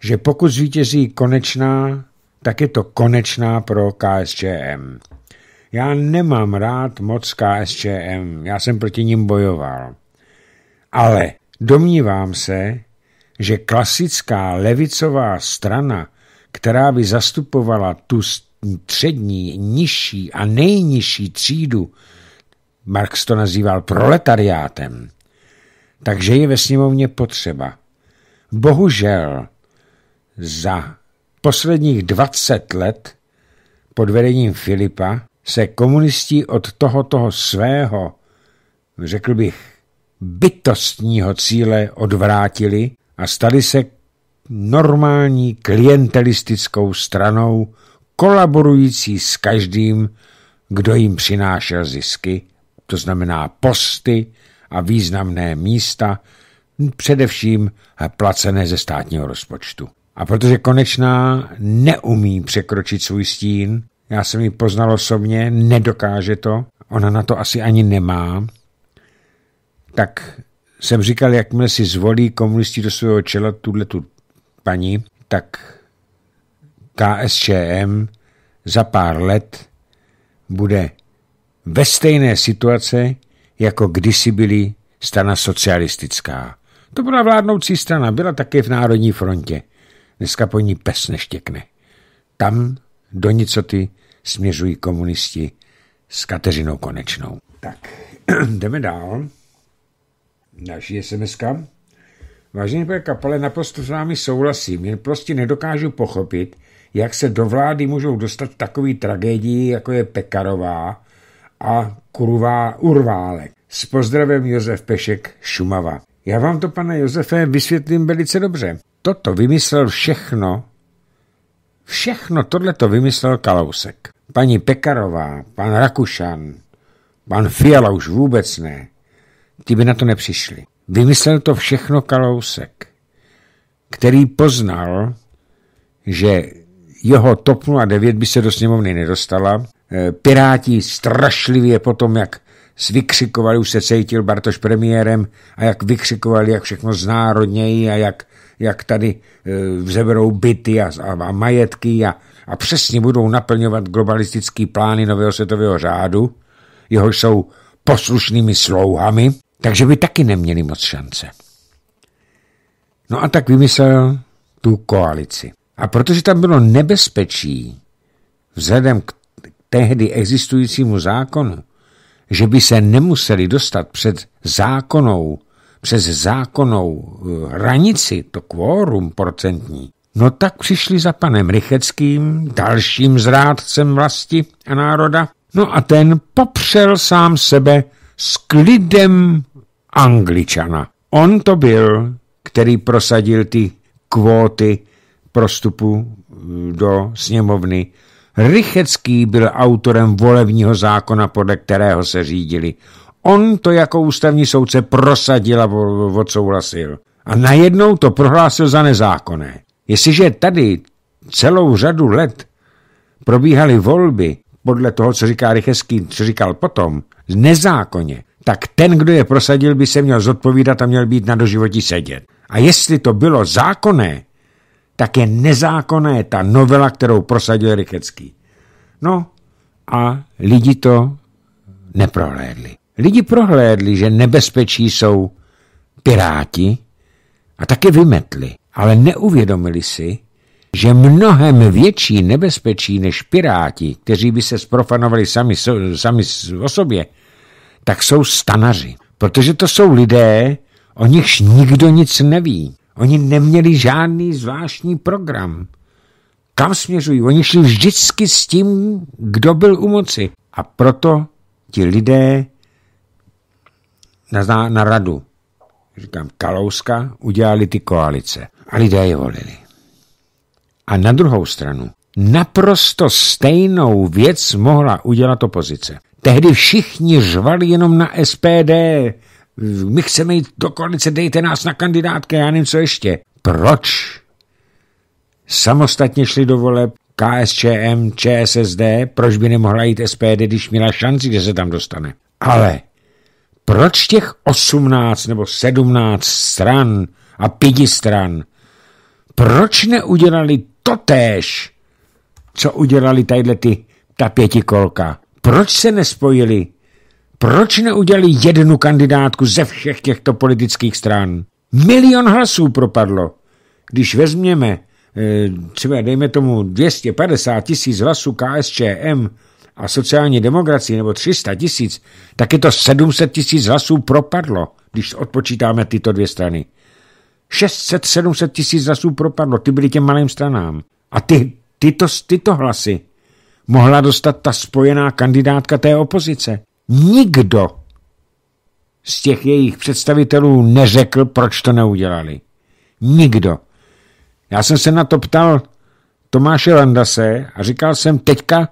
že pokud zvítězí konečná, tak je to konečná pro KSČM. Já nemám rád moc KSČM, já jsem proti ním bojoval. Ale domnívám se, že klasická levicová strana, která by zastupovala tu střední, nižší a nejnižší třídu, Marx to nazýval proletariátem, takže je ve sněmovně potřeba. Bohužel za posledních 20 let pod vedením Filipa se komunisti od tohoto svého, řekl bych, bytostního cíle odvrátili a stali se normální klientelistickou stranou, kolaborující s každým, kdo jim přinášel zisky, to znamená posty a významné místa, především placené ze státního rozpočtu. A protože konečná neumí překročit svůj stín, já jsem ji poznal osobně, nedokáže to, ona na to asi ani nemá, tak jsem říkal, jakmile si zvolí komunisti do svého čela tuhle tu paní, tak KSČM za pár let bude ve stejné situace, jako kdysi byly strana socialistická. To byla vládnoucí strana, byla také v Národní frontě. Dneska po ní pes neštěkne. Tam do nicoty směřují komunisti s Kateřinou Konečnou. Tak, <clears throat> jdeme dál. Další sms -ka. Vážený pane Kapale, naprosto s vámi souhlasím, jen prostě nedokážu pochopit, jak se do vlády můžou dostat takový tragédii, jako je Pekarová a Kurvá Urválek. S pozdravem Josef Pešek, Šumava. Já vám to, pane Josefe, vysvětlím velice dobře. Toto vymyslel všechno, všechno tohle to vymyslel Kalousek. Paní Pekarová, pan Rakušan, pan Fiala už vůbec ne. Ti by na to nepřišli. Vymyslel to všechno Kalousek, který poznal, že jeho TOP 09 by se do sněmovny nedostala. Eh, Piráti strašlivě potom, jak vykřikovali, už se cítil Bartoš premiérem a jak vykřikovali, jak všechno znárodnějí a jak, jak tady eh, vzeberou byty a, a, a majetky a, a přesně budou naplňovat globalistické plány nového světového řádu, jeho jsou poslušnými slouhami, takže by taky neměli moc šance. No a tak vymyslel tu koalici. A protože tam bylo nebezpečí, vzhledem k tehdy existujícímu zákonu, že by se nemuseli dostat před zákonou, přes zákonou eh, hranici, to kvórum procentní, no tak přišli za panem Rycheckým, dalším zrádcem vlasti a národa, No a ten popřel sám sebe s klidem angličana. On to byl, který prosadil ty kvóty prostupu eh, do sněmovny. Rychecký byl autorem volebního zákona, podle kterého se řídili. On to jako ústavní soudce prosadil a odsouhlasil. A najednou to prohlásil za nezákonné. Jestliže tady celou řadu let probíhaly volby podle toho, co říká Rycheský, co říkal potom, nezákonně, tak ten, kdo je prosadil, by se měl zodpovídat a měl být na doživotí sedět. A jestli to bylo zákonné, tak je nezákonné ta novela, kterou prosadil Rychecký. No a lidi to neprohlédli. Lidi prohlédli, že nebezpečí jsou piráti a taky vymetli, ale neuvědomili si, že mnohem větší nebezpečí než piráti, kteří by se sprofanovali sami, sami o sobě, tak jsou stanaři. Protože to jsou lidé, o nichž nikdo nic neví. Oni neměli žádný zvláštní program. Kam směřují? Oni šli vždycky s tím, kdo byl u moci. A proto ti lidé na, na radu, říkám Kalouska, udělali ty koalice. A lidé je volili. A na druhou stranu, naprosto stejnou věc mohla udělat opozice. Tehdy všichni žvali jenom na SPD. My chceme jít do koalice, dejte nás na kandidátky, já nevím co ještě. Proč? Samostatně šli do voleb KSČM, ČSSD, proč by nemohla jít SPD, když měla šanci, že se tam dostane. Ale proč těch 18 nebo 17 stran a pěti stran, proč neudělali totéž, co udělali tadyhle ty, ta pětikolka. Proč se nespojili? Proč neudělali jednu kandidátku ze všech těchto politických stran? Milion hlasů propadlo. Když vezměme eh, třeba dejme tomu 250 tisíc hlasů KSČM a sociální demokracie nebo 300 tisíc, tak je to 700 tisíc hlasů propadlo, když odpočítáme tyto dvě strany. 600-700 tisíc hlasů propadlo, ty byly těm malým stranám. A ty, tyto, tyto hlasy mohla dostat ta spojená kandidátka té opozice. Nikdo z těch jejich představitelů neřekl, proč to neudělali. Nikdo. Já jsem se na to ptal Tomáše Landase a říkal jsem teďka,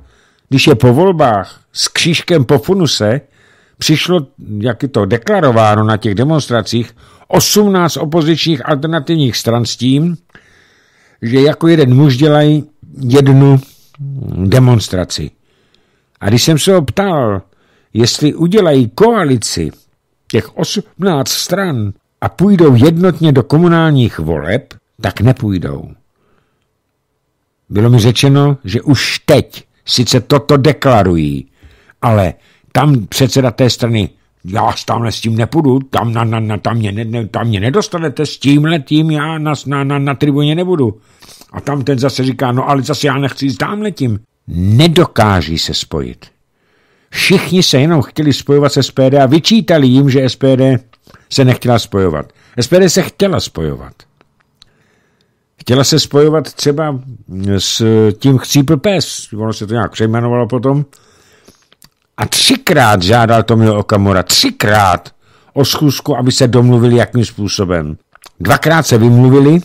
když je po volbách s křížkem po funuse, přišlo, jak je to deklarováno na těch demonstracích, 18 opozičních alternativních stran s tím, že jako jeden muž dělají jednu demonstraci. A když jsem se ho ptal, jestli udělají koalici těch 18 stran a půjdou jednotně do komunálních voleb, tak nepůjdou. Bylo mi řečeno, že už teď sice toto deklarují, ale tam předseda té strany já s tamhle s tím nepůjdu, tam, na, na, na, tam, mě, ne, tam mě nedostanete, s tímhle tím já na, na, na, na tribuně nebudu. A tam ten zase říká, no ale zase já nechci s tamhle tím. Nedokáží se spojit. Všichni se jenom chtěli spojovat se SPD a vyčítali jim, že SPD se nechtěla spojovat. SPD se chtěla spojovat. Chtěla se spojovat třeba s tím chcípl pes, ono se to nějak přejmenovalo potom, a třikrát žádal Tomio Okamura, třikrát o schůzku, aby se domluvili jakým způsobem. Dvakrát se vymluvili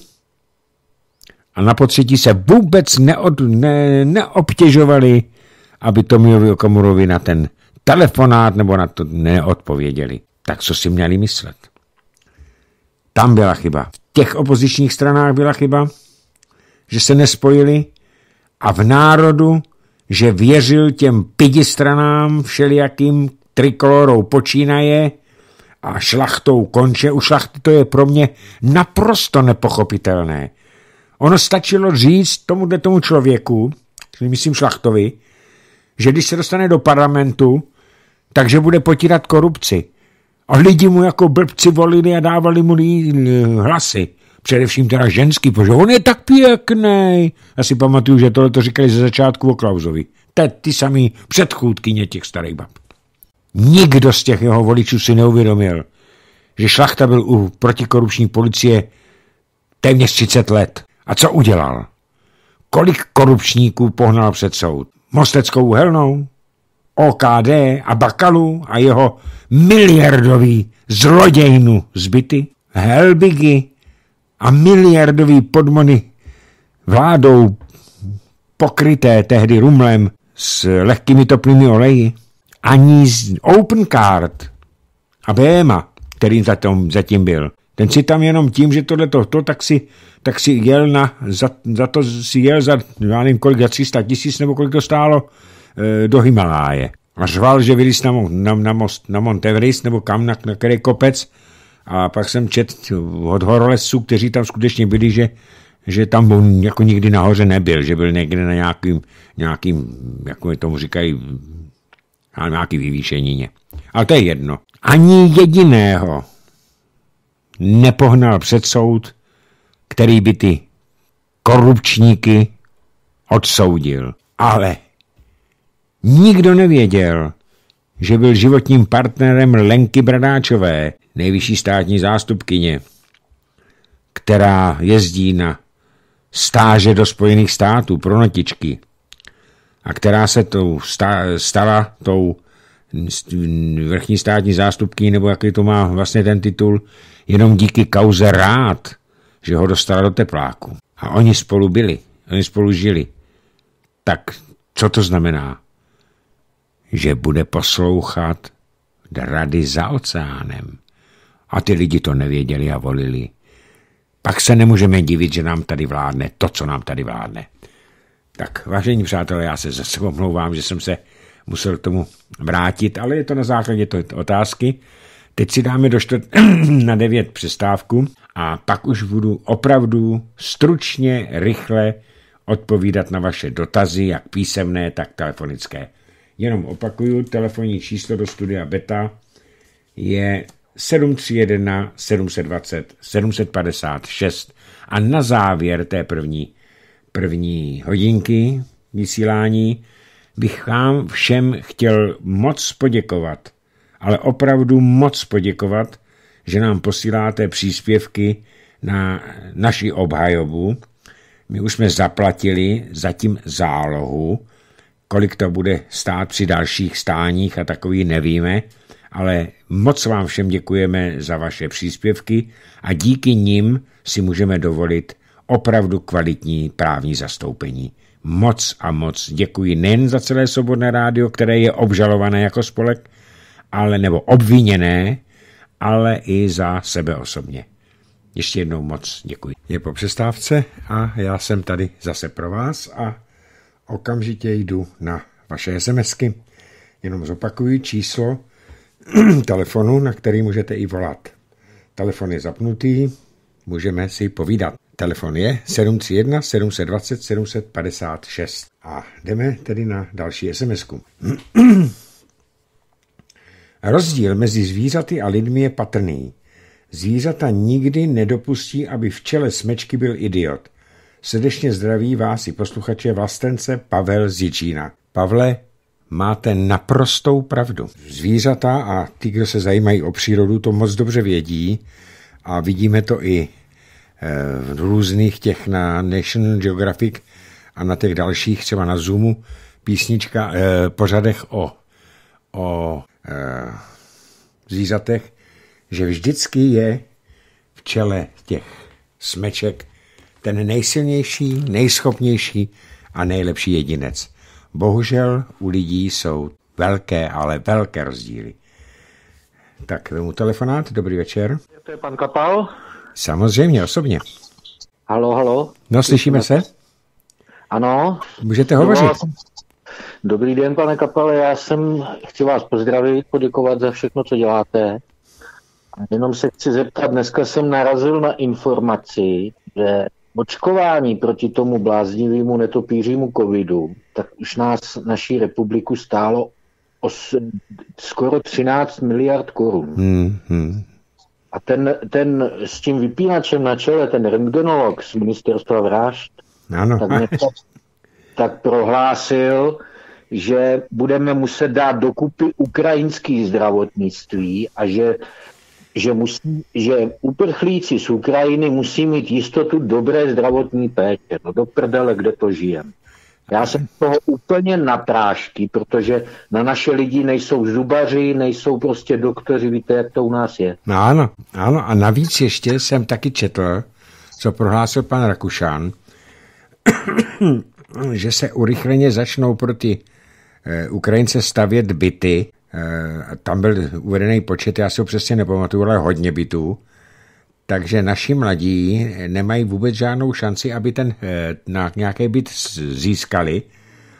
a na potřetí se vůbec neod, ne, neobtěžovali, aby Tomiovi Okamurovi na ten telefonát nebo na to neodpověděli. Tak co si měli myslet? Tam byla chyba. V těch opozičních stranách byla chyba, že se nespojili a v národu že věřil těm pidistranám všelijakým trikolorou počínaje a šlachtou konče. U šlachty to je pro mě naprosto nepochopitelné. Ono stačilo říct tomuhle tomu člověku, myslím šlachtovi, že když se dostane do parlamentu, takže bude potírat korupci. A lidi mu jako blbci volili a dávali mu hlasy. Především teda ženský, protože on je tak pěkný. Já si pamatuju, že tohle to říkali ze začátku o Klauzovi. To ty samý předchůdkyně těch starých bab. Nikdo z těch jeho voličů si neuvědomil, že Šlachta byl u protikorupční policie téměř 30 let. A co udělal? Kolik korupčníků pohnal před soud? Mosteckou uhelnou, OKD a Bakalu a jeho miliardový zlodějnu zbyty, Helbigy, a miliardový podmony vládou pokryté tehdy rumlem s lehkými topnými oleji, ani z Card a BMA, který za tom zatím byl. Ten si tam jenom tím, že tohle to, to tak, si, tak si jel na, za, za, to si jel za, já nevím kolik, za 300 tisíc nebo kolik to stálo, eh, do Himaláje. A řval, že vylíz na, na, na, most, na Monteveris nebo kam, na, na který kopec, a pak jsem čet od horolezců, kteří tam skutečně byli, že, že tam on jako nikdy nahoře nebyl, že byl někde na nějakým, nějakým jako tomu říkají, na nějaký vyvýšenině. Ale to je jedno. Ani jediného nepohnal před soud, který by ty korupčníky odsoudil. Ale nikdo nevěděl, že byl životním partnerem Lenky Bradáčové, nejvyšší státní zástupkyně, která jezdí na stáže do Spojených států pro notičky a která se tou stala tou vrchní státní zástupky, nebo jaký to má vlastně ten titul, jenom díky kauze rád, že ho dostala do tepláku. A oni spolu byli, oni spolu žili. Tak co to znamená? Že bude poslouchat rady za oceánem. A ty lidi to nevěděli a volili. Pak se nemůžeme divit, že nám tady vládne to, co nám tady vládne. Tak, vážení přátelé, já se zase omlouvám, že jsem se musel k tomu vrátit, ale je to na základě té otázky. Teď si dáme do čtvrt <clears throat> na devět přestávku a pak už budu opravdu stručně, rychle odpovídat na vaše dotazy, jak písemné, tak telefonické. Jenom opakuju, telefonní číslo do studia Beta je 731 720 756. A na závěr té první, první hodinky vysílání bych vám všem chtěl moc poděkovat, ale opravdu moc poděkovat, že nám posíláte příspěvky na naši obhajobu. My už jsme zaplatili zatím zálohu, kolik to bude stát při dalších stáních a takový nevíme, ale moc vám všem děkujeme za vaše příspěvky a díky nim si můžeme dovolit opravdu kvalitní právní zastoupení. Moc a moc děkuji nejen za celé Svobodné rádio, které je obžalované jako spolek, ale nebo obviněné, ale i za sebe osobně. Ještě jednou moc děkuji. Je po přestávce a já jsem tady zase pro vás a okamžitě jdu na vaše SMSky. Jenom zopakuji číslo <clears throat> telefonu, na který můžete i volat. Telefon je zapnutý, můžeme si povídat. Telefon je 731 720 756. A jdeme tedy na další sms -ku. <clears throat> Rozdíl mezi zvířaty a lidmi je patrný. Zvířata nikdy nedopustí, aby v čele smečky byl idiot. Srdečně zdraví vás i posluchače vlastence Pavel Zičína. Pavle, máte naprostou pravdu. Zvířata a ty, kdo se zajímají o přírodu, to moc dobře vědí a vidíme to i eh, v různých těch na National Geographic a na těch dalších, třeba na Zoomu, písnička, eh, pořadech o, o eh, zvířatech, že vždycky je v čele těch smeček ten nejsilnější, nejschopnější a nejlepší jedinec. Bohužel u lidí jsou velké, ale velké rozdíly. Tak, vemu telefonát, dobrý večer. To je pan Kapal? Samozřejmě, osobně. Halo, halo. No, slyšíme se? Ano. Můžete hovořit. Dobrý den, pane Kapale, já jsem chci vás pozdravit, poděkovat za všechno, co děláte. Jenom se chci zeptat, dneska jsem narazil na informaci, že očkování proti tomu bláznivému netopířímu covidu, tak už nás, naší republiku stálo os, skoro 13 miliard korun. Hmm, hmm. A ten, ten s tím vypínačem na čele, ten rentgenolog z ministerstva vražd, ano. Tak, mě, tak prohlásil, že budeme muset dát dokupy ukrajinský zdravotnictví a že že, musí, že uprchlíci z Ukrajiny musí mít jistotu dobré zdravotní péče. No do prdele, kde to žijem. Já jsem toho úplně na prášky, protože na naše lidi nejsou zubaři, nejsou prostě doktoři, víte, jak to u nás je. No ano, ano. A navíc ještě jsem taky četl, co prohlásil pan Rakušan, <coughs> že se urychleně začnou pro ty eh, Ukrajince stavět byty Eh, tam byl uvedený počet, já si ho přesně nepamatuju, ale hodně bytů, takže naši mladí nemají vůbec žádnou šanci, aby ten eh, na nějaký byt získali,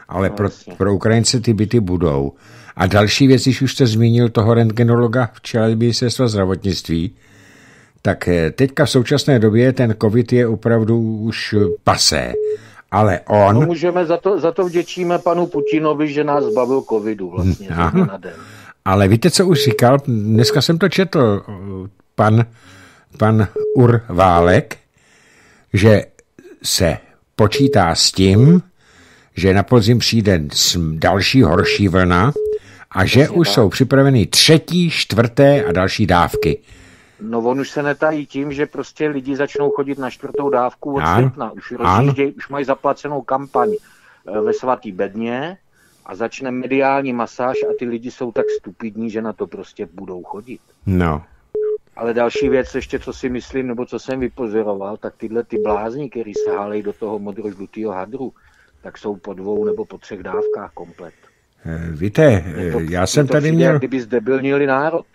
ale pro, pro Ukrajince ty byty budou. A další věc, když už jste zmínil toho rentgenologa v čele ministerstva zdravotnictví, tak eh, teďka v současné době ten covid je opravdu už pasé. Ale on... No můžeme, za to, za to vděčíme panu Putinovi, že nás zbavil covidu vlastně hm, na den. Ale víte, co už říkal? Dneska jsem to četl, pan, pan Urválek, že se počítá s tím, že na podzim přijde další horší vlna a že už jsou připraveny třetí, čtvrté a další dávky. No on už se netají tím, že prostě lidi začnou chodit na čtvrtou dávku od srpna. Už už mají zaplacenou kampaň eh, ve svatý bedně a začne mediální masáž a ty lidi jsou tak stupidní, že na to prostě budou chodit. No. Ale další věc ještě, co si myslím, nebo co jsem vypozoroval, tak tyhle ty blázni, který se hálejí do toho modro-žlutého hadru, tak jsou po dvou nebo po třech dávkách komplet. Eh, víte, to, eh, já jsem tady přijde, měl... Kdyby zdebilnili národ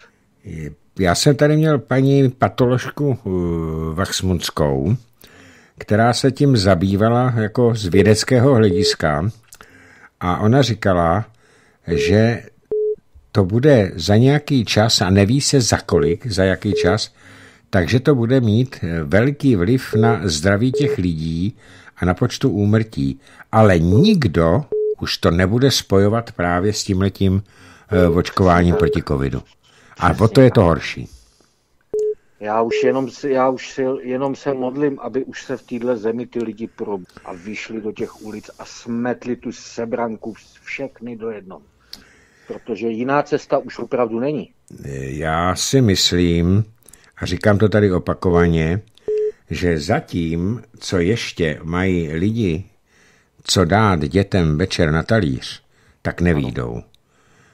já jsem tady měl paní patoložku eh, Vachsmundskou, která se tím zabývala jako z vědeckého hlediska a ona říkala, že to bude za nějaký čas a neví se za kolik, za jaký čas, takže to bude mít eh, velký vliv na zdraví těch lidí a na počtu úmrtí. Ale nikdo už to nebude spojovat právě s tímhletím eh, očkováním proti covidu. A o to je to horší. Já už, jenom, já už si, jenom se modlím, aby už se v téhle zemi ty lidi pro a vyšli do těch ulic a smetli tu sebranku všechny do jednoho. Protože jiná cesta už opravdu není. Já si myslím, a říkám to tady opakovaně, že zatím, co ještě mají lidi, co dát dětem večer na talíř, tak nevídou. Ano.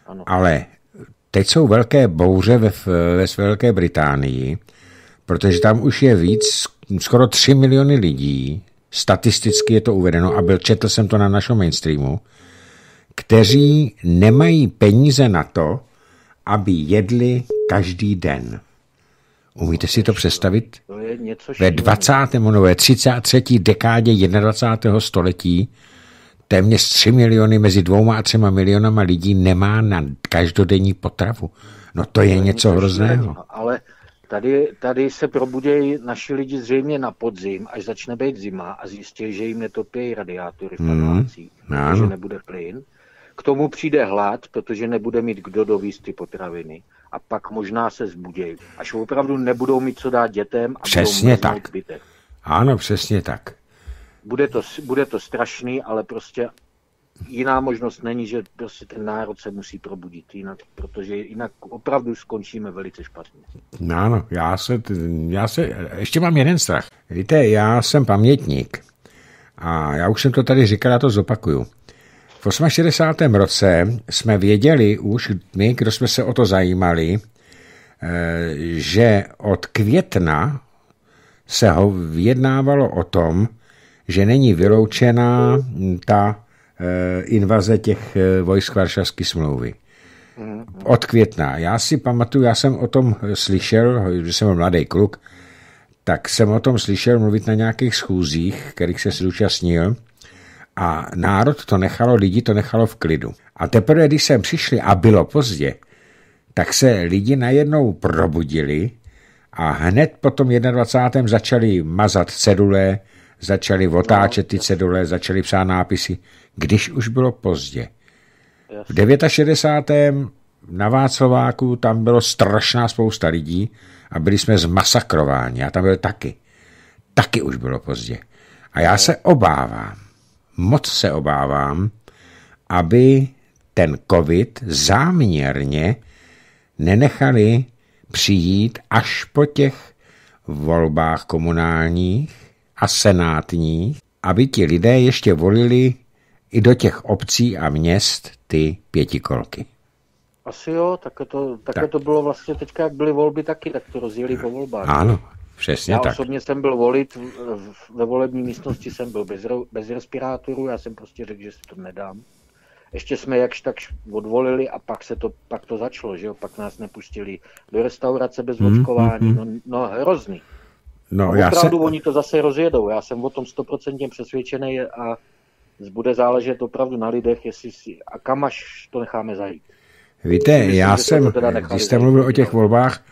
Ano. Ale Teď jsou velké bouře ve, ve Velké Británii, protože tam už je víc, skoro 3 miliony lidí, statisticky je to uvedeno, a byl, četl jsem to na našem mainstreamu, kteří nemají peníze na to, aby jedli každý den. Umíte si to představit? To je něco ve 20. nebo ve 33. dekádě 21. století téměř 3 miliony, mezi dvouma a třema milionama lidí nemá na každodenní potravu. No to je něco hrozného. Ale tady, tady se probudějí naši lidi zřejmě na podzim, až začne být zima a zjistí, že jim netopějí radiátory v mm, že nebude plyn. K tomu přijde hlad, protože nebude mít kdo dovíst ty potraviny. A pak možná se zbudějí, až opravdu nebudou mít co dát dětem a přesně budou tak. Ano, přesně tak. Bude to, bude to strašný, ale prostě jiná možnost není, že prostě ten národ se musí probudit, jinak, protože jinak opravdu skončíme velice špatně. Ano, no, já se, já se, ještě mám jeden strach. Víte, já jsem pamětník a já už jsem to tady říkal, já to zopakuju. V 68. roce jsme věděli už my, kdo jsme se o to zajímali, eh, že od května se ho vyjednávalo o tom, že není vyloučená ta eh, invaze těch eh, vojsk Varšavské smlouvy. Mhm. Od května. Já si pamatuju, já jsem o tom eh, slyšel, že jsem mladý kluk, tak jsem o tom slyšel mluvit na nějakých schůzích, kterých se zúčastnil a národ to nechalo, lidi to nechalo v klidu. A teprve, když jsem přišli a bylo pozdě, tak se lidi najednou probudili a hned potom 21. začali mazat cedule, začali otáčet ty cedule, začali psát nápisy, když už bylo pozdě. V 69. na Václaváku tam bylo strašná spousta lidí a byli jsme zmasakrováni. Já tam byl taky. Taky už bylo pozdě. A já se obávám, moc se obávám, aby ten covid záměrně nenechali přijít až po těch volbách komunálních, a senátních, aby ti lidé ještě volili i do těch obcí a měst ty pětikolky. Asi jo, tak to, také tak. to bylo vlastně teďka, jak byly volby taky, tak to rozjeli po volbách. Ano, přesně já tak. Já osobně jsem byl volit, ve volební místnosti jsem byl bez, bez respirátoru, já jsem prostě řekl, že si to nedám. Ještě jsme jakž tak odvolili a pak se to, pak to začalo, že jo, pak nás nepustili do restaurace bez mm, mm, mm, no, no hrozný. No, já se... oni to zase rozjedou. Já jsem o tom stoprocentně přesvědčený a bude záležet opravdu na lidech, jestli si, a kam až to necháme zajít. Víte, Myslím, já jsem, teda když jste mluvil o těch volbách,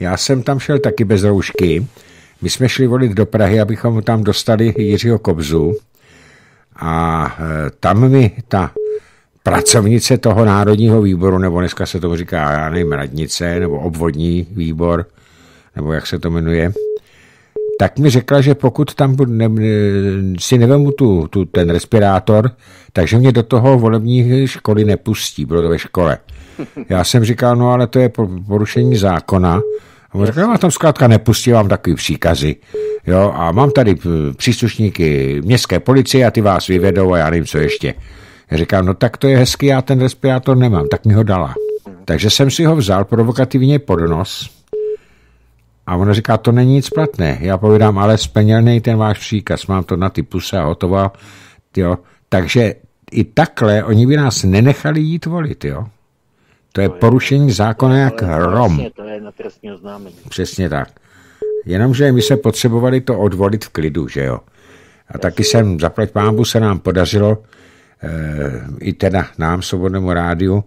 já jsem tam šel taky bez roušky. My jsme šli volit do Prahy, abychom tam dostali Jiřího Kobzu. A e, tam mi ta pracovnice toho národního výboru, nebo dneska se tomu říká, já nevím, radnice, nebo obvodní výbor, nebo jak se to jmenuje, tak mi řekla, že pokud tam budu, ne, si nevemu tu, tu, ten respirátor, takže mě do toho volební školy nepustí, bylo to ve škole. Já jsem říkal, no ale to je porušení zákona. A on řekl, no tam zkrátka nepustí mám takový příkazy. Jo, a mám tady eh, příslušníky městské policie a ty vás vyvedou a já nevím, co ještě. Já říkám, no tak to je hezky, já ten respirátor nemám, tak mi ho dala. Takže jsem si ho vzal provokativně pod nos, a ona říká, to není nic platné. Já povídám, ale splnělnej ten váš příkaz, mám to na ty puse a hotovo. Jo. Takže i takhle oni by nás nenechali jít volit, jo. To je, porušení zákona jak hrom. Přesně, to je na trestní oznámení. Přesně tak. Jenomže my se potřebovali to odvolit v klidu, že jo. A taky jsem, zaplať pámbu, se nám podařilo, e, i teda nám, Svobodnému rádiu,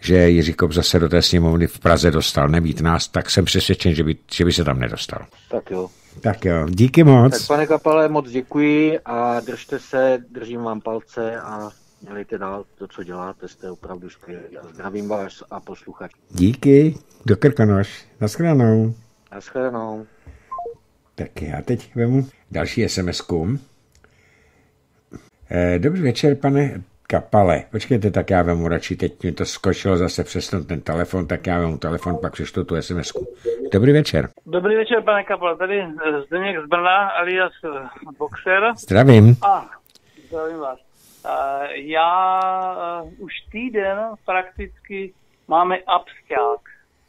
že Jiří Kobza se do té sněmovny v Praze dostal, nebýt nás, tak jsem přesvědčen, že by, že by se tam nedostal. Tak jo. Tak jo, díky moc. Tak pane Kapale, moc děkuji a držte se, držím vám palce a mělejte dál to, co děláte, jste opravdu skvělí. Zdravím vás a posluchač. Díky, do Krkonoš, naschledanou. Naschledanou. Tak já teď vemu další sms -ku. Eh, dobrý večer, pane kapale. Počkejte, tak já vám radši, teď mi to skočilo zase přesně ten telefon, tak já vám telefon, pak přečtu tu sms -ku. Dobrý večer. Dobrý večer, pane Kapale, tady Zdeněk z Brna, alias eh, Boxer. Zdravím. A, zdravím vás. A, já eh, už týden prakticky máme absťák.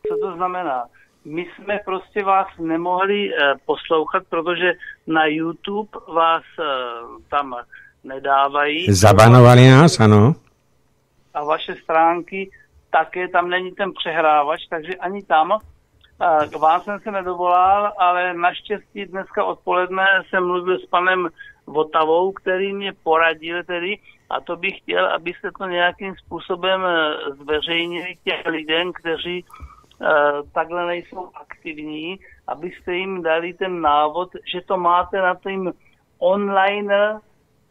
Co to znamená? My jsme prostě vás nemohli eh, poslouchat, protože na YouTube vás tam nedávají. Zabanovali nás, ano. A vaše stránky také, tam není ten přehrávač, takže ani tam. K vám jsem se nedovolal, ale naštěstí dneska odpoledne jsem mluvil s panem Votavou, který mě poradil tedy, a to bych chtěl, abyste to nějakým způsobem e, zveřejnili těm lidem, kteří e, takhle nejsou aktivní, abyste jim dali ten návod, že to máte na tom online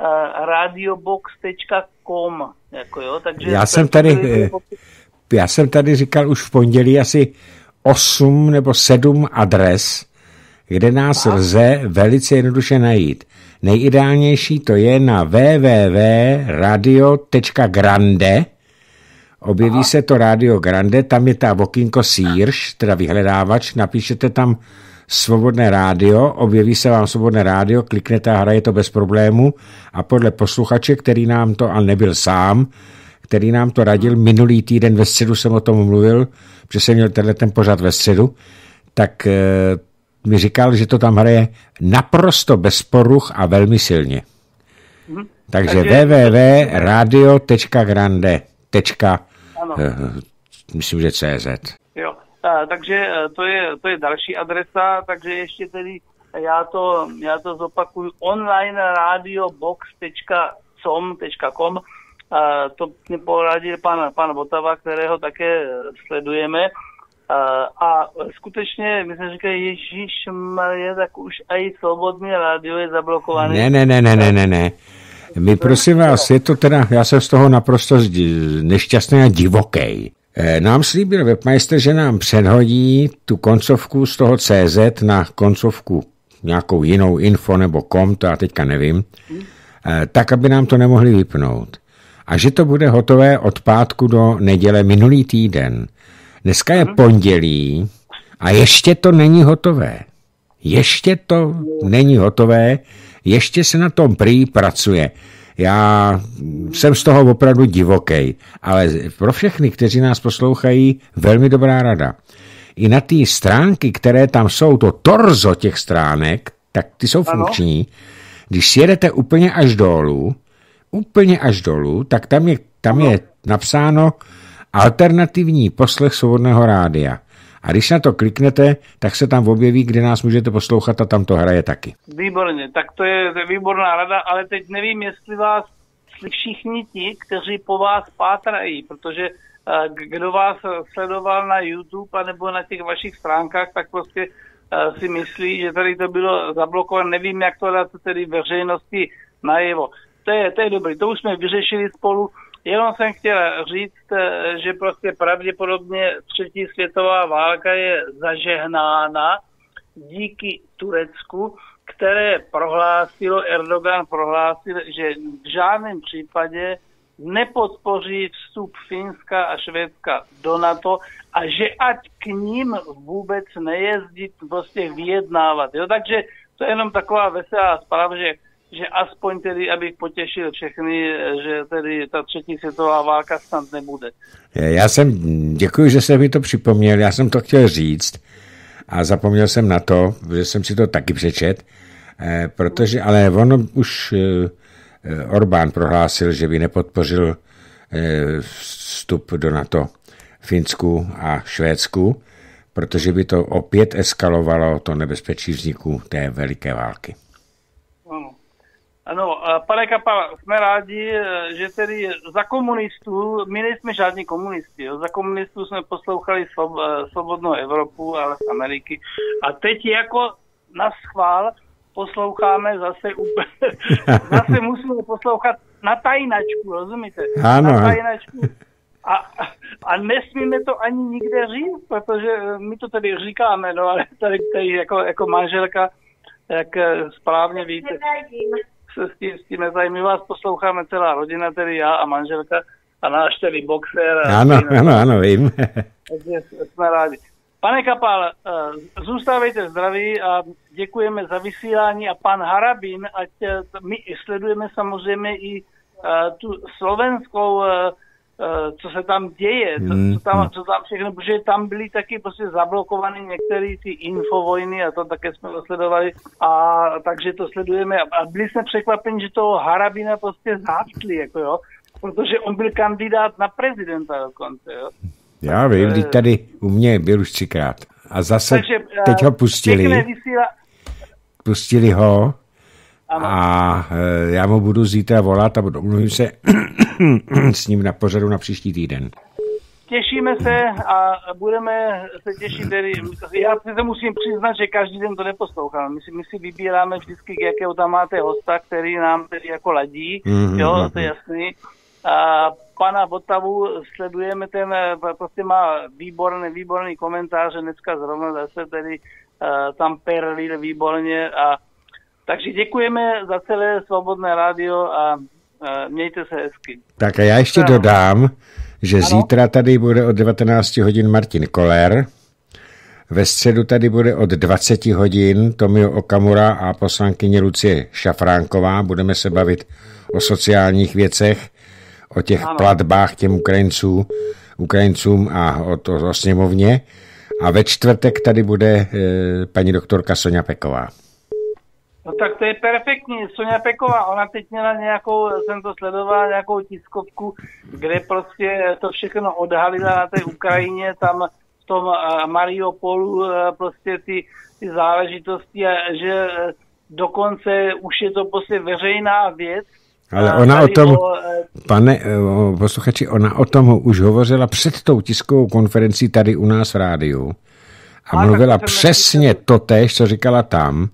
Eh, radiobox.com. Jako jo, takže já jsem tady, eh, já jsem tady říkal už v pondělí asi 8 nebo 7 adres, kde nás a? lze velice jednoduše najít. Nejideálnější to je na www.radio.grande, objeví Aha. se to Radio Grande, tam je ta okýnko Sears, teda vyhledávač, napíšete tam Svobodné rádio, objeví se vám Svobodné rádio, kliknete a hraje to bez problému a podle posluchače, který nám to, a nebyl sám, který nám to radil, minulý týden ve středu jsem o tom mluvil, protože jsem měl tenhle ten pořad ve středu, tak eh, mi říkal, že to tam hraje naprosto bez poruch a velmi silně. Hmm. Takže, Takže www.radio.grande. Eh, myslím, že CZ takže e, to je, to je další adresa, takže ještě tedy já to, já to zopakuju online radiobox.com to mě poradil pan, pan Botava, kterého také sledujeme. A skutečně, my jsme říkali, Ježíš Marie, tak už i svobodný rádio je zablokovaný. Ne, ne, ne, ne, ne, ne, ne. My prosím vás, je to teda, já jsem z toho naprosto nešťastný a divoký. Eh, nám slíbil webmeister, že nám předhodí tu koncovku z toho CZ na koncovku nějakou jinou info nebo kom, to já teďka nevím, eh, tak, aby nám to nemohli vypnout. A že to bude hotové od pátku do neděle minulý týden. Dneska je pondělí a ještě to není hotové. Ještě to není hotové, ještě se na tom prý pracuje. Já jsem z toho opravdu divoký, ale pro všechny, kteří nás poslouchají, velmi dobrá rada. I na ty stránky, které tam jsou, to torzo těch stránek, tak ty jsou ano. funkční. Když sjedete úplně až dolů, úplně až dolů, tak tam je, tam je napsáno alternativní poslech svobodného rádia. A když na to kliknete, tak se tam objeví, kde nás můžete poslouchat a tam to hraje taky. Výborně, tak to je výborná rada, ale teď nevím, jestli vás všichni ti, kteří po vás pátrají, protože eh, kdo vás sledoval na YouTube a nebo na těch vašich stránkách, tak prostě eh, si myslí, že tady to bylo zablokované. Nevím, jak to dát tedy veřejnosti najevo. To je, to je dobrý, to už jsme vyřešili spolu. Jenom jsem chtěl říct, eh, že prostě pravděpodobně třetí světová válka je zažehnána díky Turecku, které prohlásilo, Erdogan prohlásil, že v žádném případě nepodpoří vstup Finska a Švédska do NATO a že ať k ním vůbec nejezdit, prostě vyjednávat. Jo? Takže to je jenom taková veselá zpráva, že že aspoň tedy, abych potěšil všechny, že tedy ta třetí světová válka snad nebude. Já jsem, děkuji, že jste mi to připomněl, já jsem to chtěl říct a zapomněl jsem na to, že jsem si to taky přečet, eh, protože, ale on už eh, Orbán prohlásil, že by nepodpořil eh, vstup do NATO Finsku a Švédsku, protože by to opět eskalovalo to nebezpečí vzniku té veliké války. Ano, pane Kapala, jsme rádi, eh, že tedy za komunistů, my nejsme žádní komunisti, jo. za komunistů jsme poslouchali svob, eh, Svobodnou Evropu, ale z Ameriky. A teď jako na schvál posloucháme zase úplně, <laughs> zase musíme poslouchat na tajnačku, rozumíte? Ano. Na tajnačku. A, a nesmíme to ani nikde říct, protože eh, my to tady říkáme, no ale tady, tady jako, jako manželka, jak správně víte se s tím, s tím nezajímí. vás posloucháme celá rodina, tedy já a manželka a náš tedy boxer. Ano, tým, ano, ano, vím. <laughs> Takže jsme rádi. Pane Kapal, eh, zůstávejte zdraví a děkujeme za vysílání a pan Harabin, ať eh, my sledujeme samozřejmě i eh, tu slovenskou Eh, co se tam děje, co, hmm, co, tam, hmm. co tam všechno, protože tam byly taky prostě zablokovány některé ty infovojny a to také jsme dosledovali a takže to sledujeme a byli jsme překvapeni, že toho Harabina prostě zhástli, jako jo, protože on byl kandidát na prezidenta dokonce, jo. Já vím, když tady u mě byl už třikrát. A zase takže, eh, teď ho pustili. Vysíla... Pustili ho ano. a eh, já mu budu zítra volat a domluvím se Hmm, hmm, s ním na pořadu na příští týden těšíme se a budeme se těšit. Tedy, já to musím přiznat, že každý den to neposlouchám. My si, my si vybíráme vždycky, jakého tam máte hosta, který nám tedy jako ladí, mm-hmm. jo, hmm, to je jasný. A pana Votavu sledujeme, ten prostě má výborný, výborný komentář, dneska zrovna zase tedy uh, tam perlil výborně a takže děkujeme za celé Svobodné rádio a Eh, mějte se hezky. Tak a já ještě dodám, že ano? zítra tady bude od 19 hodin Martin Koller, ve středu tady bude od 20 hodin Tomio Okamura a poslankyně Lucie Šafránková. Budeme se bavit o sociálních věcech, o těch ano. platbách těm Ukrajinců, Ukrajincům a o, to, o sněmovně. A ve čtvrtek tady bude e, paní doktorka Sonja Peková. No tak to je perfektní, Sonja Peková, ona teď měla nějakou, jsem to sledoval, nějakou tiskovku, kde prostě to všechno odhalila na té Ukrajině, tam v tom eh, Mariupolu eh, prostě ty, ty záležitosti, že eh, dokonce už je to prostě veřejná věc, ale ona o tom, pane posluchači, ona o tom už hovořila před tou tiskovou konferencí tady u nás v rádiu a mluvila přesně to tež, co říkala tam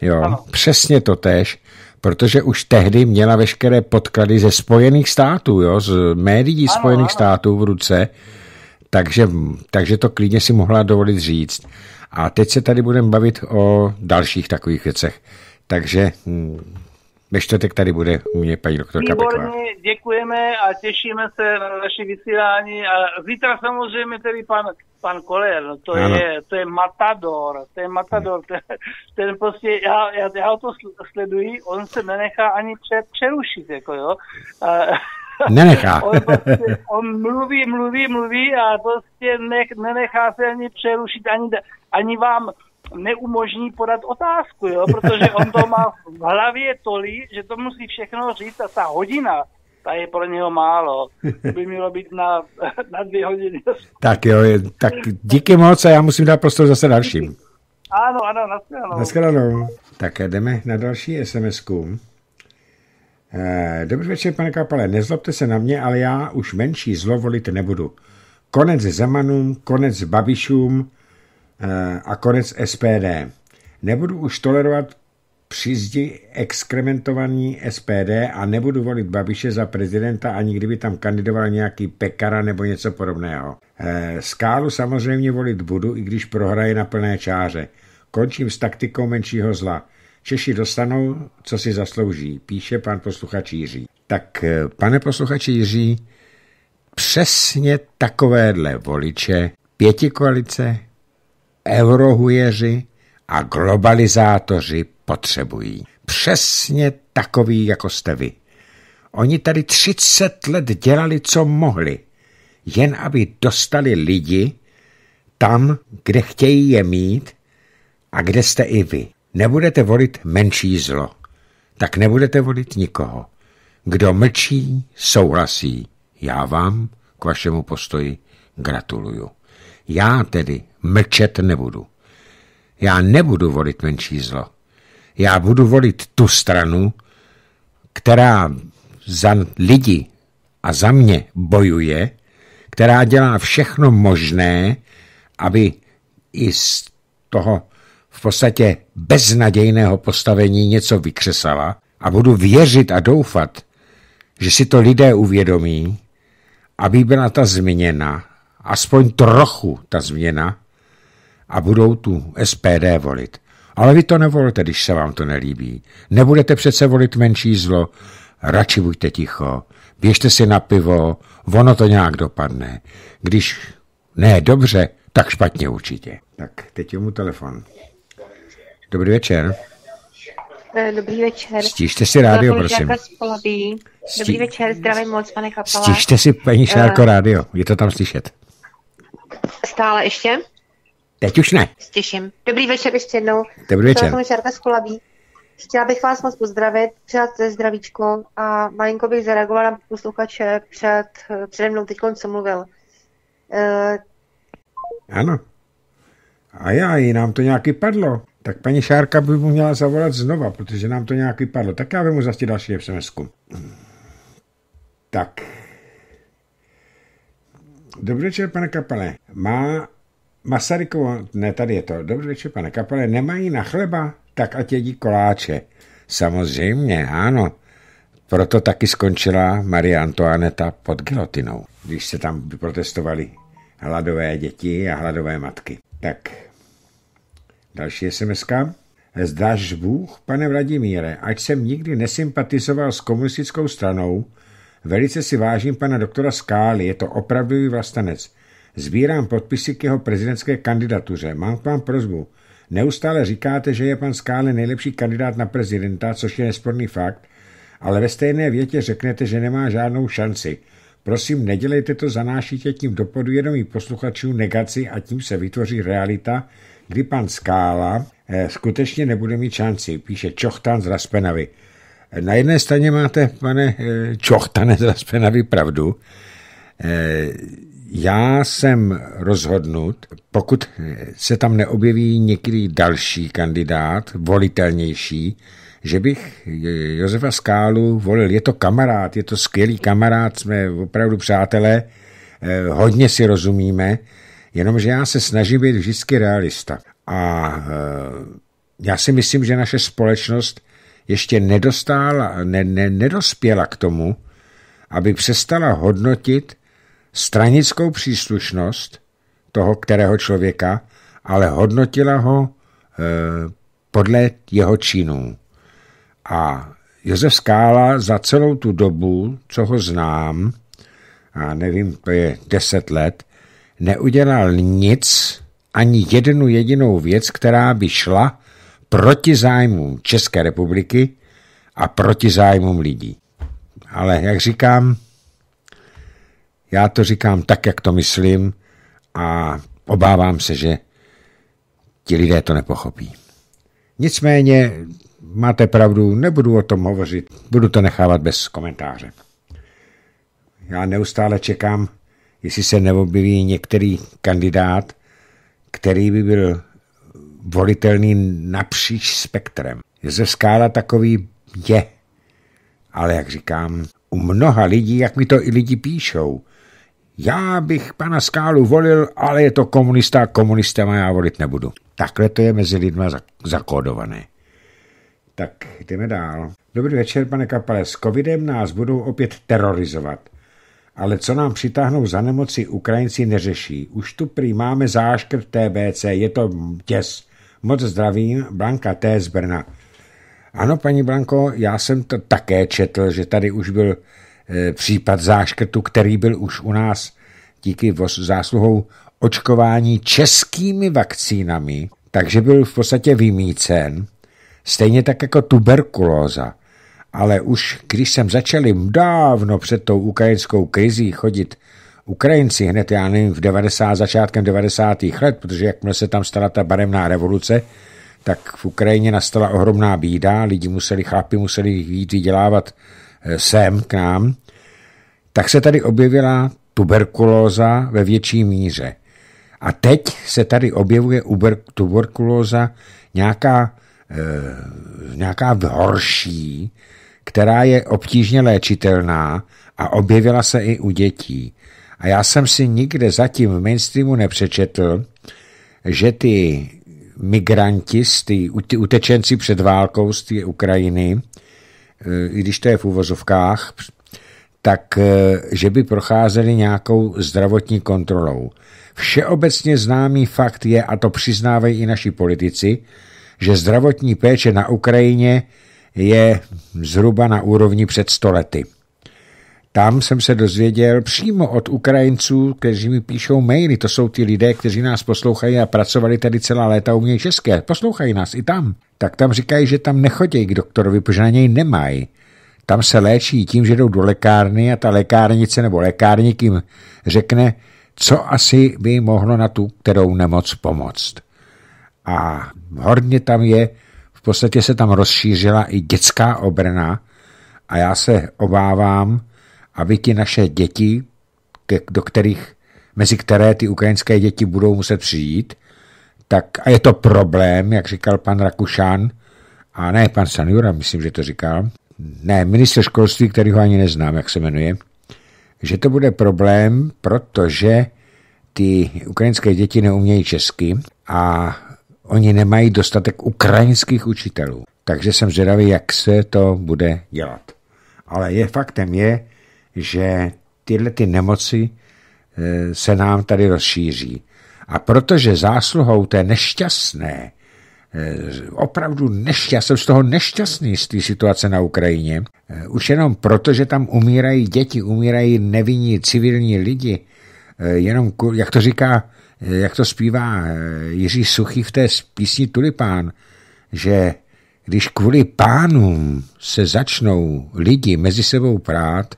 Jo, ano. přesně to tež, protože už tehdy měla veškeré podklady ze Spojených států, jo, z médií ano, Spojených ano. států v ruce, takže, takže to klidně si mohla dovolit říct. A teď se tady budeme bavit o dalších takových věcech. Takže hm, ve čtvrtek tady bude u mě paní doktorka Výborně, Pekla. děkujeme a těšíme se na naše vysílání. A zítra samozřejmě tedy pan, pan Koler, no to, ano. je, to je matador, to je matador. Ten, ten prostě, já, já, já to sleduji, on se nenechá ani přerušit, jako jo. A, Nenechá. <laughs> On, prostě, on mluví, mluví, mluví a prostě ne, nenechá se ani přerušit, ani, ani vám neumožní podat otázku, jo? protože on to má v hlavě tolik, že to musí všechno říct a ta hodina, ta je pro něho málo. To by mělo být na, na dvě hodiny. Tak jo, tak díky moc a já musím dát prostor zase dalším. Ano, ano, naschledanou. Naschledanou. Tak jdeme na další SMS-ku. Eh, dobrý večer, pane Kapale. Nezlobte se na mě, ale já už menší zlo volit nebudu. Konec Zemanům, konec Babišům, Eh, a konec SPD. Nebudu už tolerovat přizdi exkrementovaní SPD a nebudu volit Babiše za prezidenta, ani kdyby tam kandidoval nějaký pekara nebo něco podobného. Eh, skálu samozřejmě volit budu, i když prohraje na plné čáře. Končím s taktikou menšího zla. Češi dostanou, co si zaslouží, píše pan posluchač Jiří. Tak, eh, pane posluchači Jiří, přesně takovéhle voliče pěti koalice eurohujeři a globalizátoři potřebují. Přesně takový, jako jste vy. Oni tady 30 let dělali, co mohli, jen aby dostali lidi tam, kde chtějí je mít a kde jste i vy. Nebudete volit menší zlo, tak nebudete volit nikoho. Kdo mlčí, souhlasí. Já vám k vašemu postoji gratuluju. Já tedy mlčet nebudu. Já nebudu volit menší zlo. Já budu volit tu stranu, která za lidi a za mě bojuje, která dělá všechno možné, aby i z toho v podstatě beznadějného postavení něco vykřesala a budu věřit a doufat, že si to lidé uvědomí, aby byla ta změna aspoň trochu ta změna a budou tu SPD volit. Ale vy to nevolte, když se vám to nelíbí. Nebudete přece volit menší zlo, radši buďte ticho, běžte si na pivo, ono to nějak dopadne. Když ne dobře, tak špatně určitě. Tak, teď je mu telefon. Dobrý večer. Eh, dobrý večer. Stište si rádio, prosím. Dobrý večer, zdravím moc, pane Kapala. Stište si, paní Šárko, eh, rádio, je to tam slyšet. Stále ještě? Teď už ne. Těším. Dobrý večer ještě jednou. Dobrý večer. Jsem Šarka z Kulabí. Chtěla bych vás moc pozdravit, přát zdravíčko a malinko bych zareagovala na posluchače před, přede mnou teď, co mluvil. E... Ano. A já, i nám to nějaký padlo. Tak paní Šárka by mu měla zavolat znova, protože nám to nějaký padlo. Tak já vemu zase další sms Tak, Dobrý večer, pane kapele. Má Masarykovo, ne, tady je to. Dobrý večer, pane kapele. Nemají na chleba? Tak ať jedí koláče. Samozřejmě, ano. Proto taky skončila Marie Antoaneta pod gilotinou, když se tam protestovali hladové děti a hladové matky. Tak, další sms -ka. Zdáš Bůh, pane Vladimíre, ať jsem nikdy nesympatizoval s komunistickou stranou, Velice si vážím pana doktora Skály, je to opravdový vlastenec. Zbírám podpisy k jeho prezidentské kandidatuře. Mám k vám prozbu. Neustále říkáte, že je pan Skále nejlepší kandidát na prezidenta, což je nesporný fakt, ale ve stejné větě řeknete, že nemá žádnou šanci. Prosím, nedělejte to, zanášíte tím do podvědomí posluchačů negaci a tím se vytvoří realita, kdy pan Skála eh, skutečně nebude mít šanci, píše Čochtan z Raspenavy. Na jedné straně máte, pane eh, Čochtane, na <laughs> výpravdu. Eh, já jsem rozhodnut, pokud se tam neobjeví některý další kandidát, volitelnější, že bych eh, Josefa Skálu volil. Je to kamarád, je to skvělý kamarád, jsme opravdu přátelé, hodně si rozumíme, jenomže já se snažím být vždycky realista. A já si myslím, že naše společnost ještě nedostala, ne, ne, nedospěla k tomu, aby přestala hodnotit stranickou příslušnost toho kterého člověka, ale hodnotila ho e, podle jeho činů. A Josef Skála za celou tu dobu, co ho znám, a nevím, to je deset let, neudělal nic, ani jednu jedinou věc, která by šla proti zájmům České republiky a proti zájmům lidí. Ale jak říkám, já to říkám tak, jak to myslím a obávám se, že ti lidé to nepochopí. Nicméně máte pravdu, nebudu o tom hovořit, budu to nechávat bez komentáře. Já neustále čekám, jestli se neobjeví některý kandidát, který by byl volitelný napříč spektrem. ze Skála takový je. Ale jak říkám, u mnoha lidí, jak mi to i lidi píšou, já bych pana Skálu volil, ale je to komunista, má já volit nebudu. Takhle to je mezi lidmi zakódované. Tak jdeme dál. Dobrý večer, pane Kapale. S covidem nás budou opět terorizovat. Ale co nám přitáhnou za nemoci, Ukrajinci neřeší. Už tu prý máme záškrt TBC, je to děs. Moc zdravím, Blanka T. z Brna. Ano, paní Blanko, já jsem to také četl, že tady už byl e, případ záškrtu, který byl už u nás díky zásluhou očkování českými vakcínami, takže byl v podstatě vymícen, stejně tak jako tuberkulóza. Ale už když jsem začali dávno před tou ukrajinskou krizí chodit Ukrajinci hned, já nevím, v 90, začátkem 90. let, protože jakmile se tam stala ta barevná revoluce, tak v Ukrajině nastala ohromná bída, lidi museli, chlapi museli jít vydělávat eh, sem k nám, tak se tady objevila tuberkulóza ve větší míře. A teď se tady objevuje tuberkulóza nějaká, e, nějaká horší, která je obtížně léčitelná a objevila se i u dětí. A já jsem si nikde zatím v mainstreamu nepřečetl, že ty migranti, ty, utečenci před válkou z té Ukrajiny, e, i když to je v úvozovkách, tak e, že by procházeli nějakou zdravotní kontrolou. Všeobecně známý fakt je, a to přiznávají i naši politici, že zdravotní péče na Ukrajině je zhruba na úrovni před stolety. Tam jsem se dozvěděl přímo od Ukrajinců, kteří mi píšou maily. To jsou ti lidé, kteří nás poslouchají a pracovali tady celá léta u mě české. Poslouchají nás i tam. Tak tam říkají, že tam nechodějí k doktorovi, protože na něj nemají. Tam se léčí tím, že jdou do lékárny a ta lékárnice nebo lékárník jim řekne, co asi by mohlo na tu, kterou nemoc pomoct. A hodně tam je, v podstatě se tam rozšířila i dětská obrna a já se obávám, aby ti naše děti, do kterých, mezi které ty ukrajinské děti budou muset přijít, tak a je to problém, jak říkal pan Rakušan, a ne pan Sanjura, myslím, že to říkal, ne, minister školství, který ho ani neznám, jak se jmenuje, že to bude problém, protože ty ukrajinské děti neumějí česky a oni nemají dostatek ukrajinských učitelů. Takže jsem zvědavý, jak se to bude dělat. Ale je faktem je, že tyhle ty nemoci eh, se nám tady rozšíří. A protože zásluhou té nešťastné, eh, opravdu nešťastné jsem z toho nešťastný z té situace na Ukrajině, eh, už jenom proto, že tam umírají děti, umírají nevinní civilní lidi, jenom, jak to říká, jak to zpívá Jiří Suchý v té písni Tulipán, že když kvůli pánům se začnou lidi mezi sebou prát,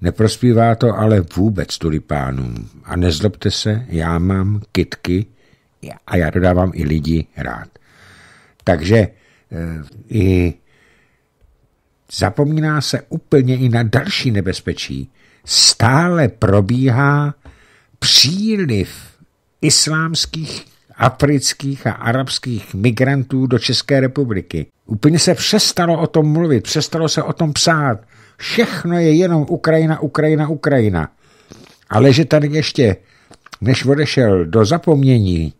Neprospívá to ale vůbec tulipánům. A nezlobte se, já mám kitky a já dodávám i lidi rád. Takže e, i zapomíná se úplně i na další nebezpečí. Stále probíhá příliv islámských, afrických a arabských migrantů do České republiky. Úplně se přestalo o tom mluvit, přestalo se o tom psát. Všechno je jenom Ukrajina, Ukrajina, Ukrajina. Ale že tady ještě, než odešel do zapomnění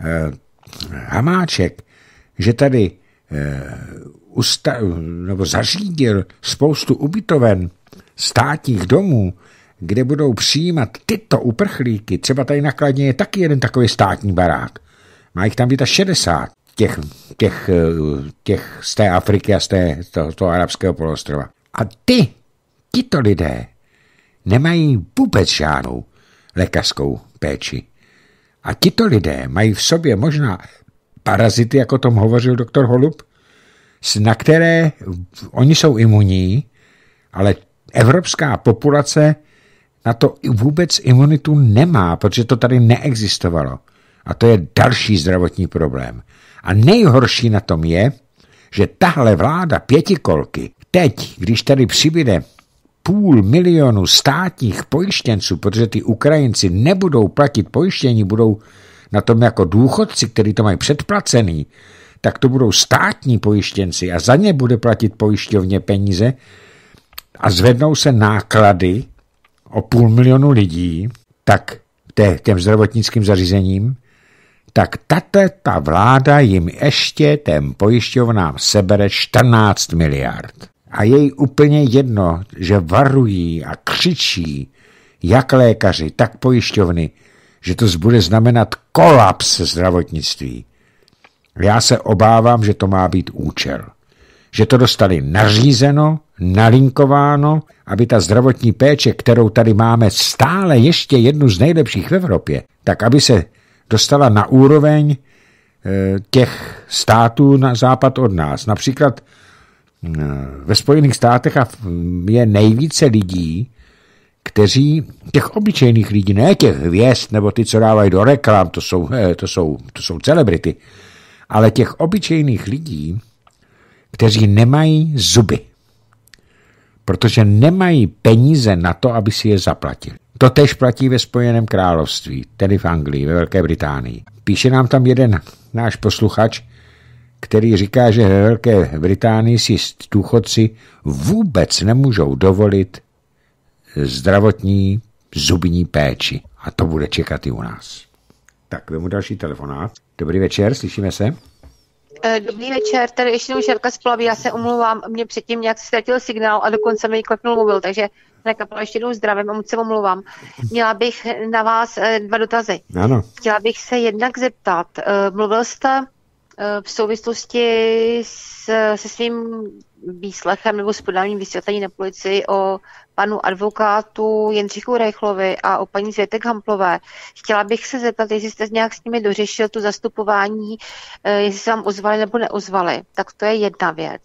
eh, Hamáček, že tady eh, usta nebo zařídil spoustu ubytoven státních domů, kde budou přijímat tyto uprchlíky. Třeba tady nakladně je taky jeden takový státní barák. Má jich tam být až 60 těch, těch, eh, těch z té Afriky a z té, to, toho arabského poloostrova. A ty, tito lidé, nemají vůbec žádnou lékařskou péči. A tito lidé mají v sobě možná parazity, jako o tom hovořil doktor Holub, na které oni jsou imunní, ale evropská populace na to vůbec imunitu nemá, protože to tady neexistovalo. A to je další zdravotní problém. A nejhorší na tom je, že tahle vláda pětikolky Teď, když tady přibyde půl milionu státních pojištěnců, protože ty Ukrajinci nebudou platit pojištění, budou na tom jako důchodci, který to mají předplacený, tak to budou státní pojištěnci a za ně bude platit pojišťovně peníze a zvednou se náklady o půl milionu lidí, tak těm zdravotnickým zařízením, tak tato ta vláda jim ještě těm pojišťovnám sebere 14 miliard a je jí úplně jedno, že varují a křičí, jak lékaři, tak pojišťovny, že to bude znamenat kolaps zdravotnictví. Já se obávám, že to má být účel. Že to dostali nařízeno, nalinkováno, aby ta zdravotní péče, kterou tady máme stále ještě jednu z nejlepších v Evropě, tak aby se dostala na úroveň eh, těch států na západ od nás. Například Eh, ve Spojených státech a je nejvíce lidí, kteří, těch obyčejných lidí, ne těch hvězd nebo ty, co dávají do reklam, to jsou, eh, to jsou, to jsou celebrity, ale těch obyčejných lidí, kteří nemají zuby, protože nemají peníze na to, aby si je zaplatili. To tež platí ve Spojeném království, tedy v Anglii, ve Velké Británii. Píše nám tam jeden náš posluchač, který říká, že ve Velké Británii si důchodci vůbec nemůžou dovolit zdravotní zubní péči. A to bude čekat i u nás. Tak, vemu další telefonát. Dobrý večer, slyšíme se. Eh, dobrý večer, tady ještě jednou Žerka z Plavy, já se omlouvám, mě předtím nějak ztratil signál a dokonce mi klepnul mobil, takže nekapala ještě jednou zdravím a moc se omlouvám. Měla bych na vás eh, dva dotazy. Ano. Chtěla bych se jednak zeptat, eh, mluvil jste Eh, v souvislosti s, se svým výslechem nebo s podáním vysvětlení na policii o panu advokátu Jindřichu Rejchlovi a o paní Světek Hamplové. Chtěla bych se zeptat, jestli jste nějak s nimi dořešil tu zastupování, eh, jestli se vám ozvali nebo neozvali. Tak to je jedna věc.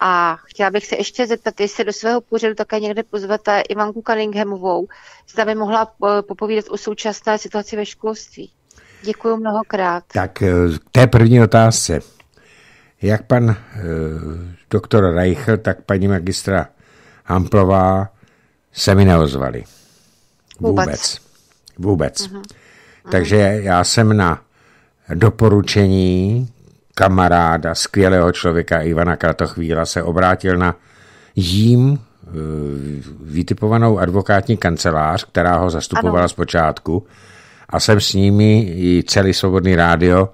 A chtěla bych se ještě zeptat, jestli do svého pořadu také někde pozvete Ivanku Cunninghamovou, zda by mohla eh, popovídat o současné situaci ve školství. Děkuji mnohokrát. Tak eh, k té první otázce. Jak pan eh, doktor Reichl, tak paní magistra Hamplová se mi neozvali. Vůbec. Vůbec. Vůbec. Uh-huh. Uh-huh. Takže já jsem na doporučení kamaráda, skvělého člověka Ivana Kratochvíla se obrátil na jím eh, vytipovanou advokátní kancelář, která ho zastupovala ano. zpočátku, a jsem s nimi i celý Svobodný rádio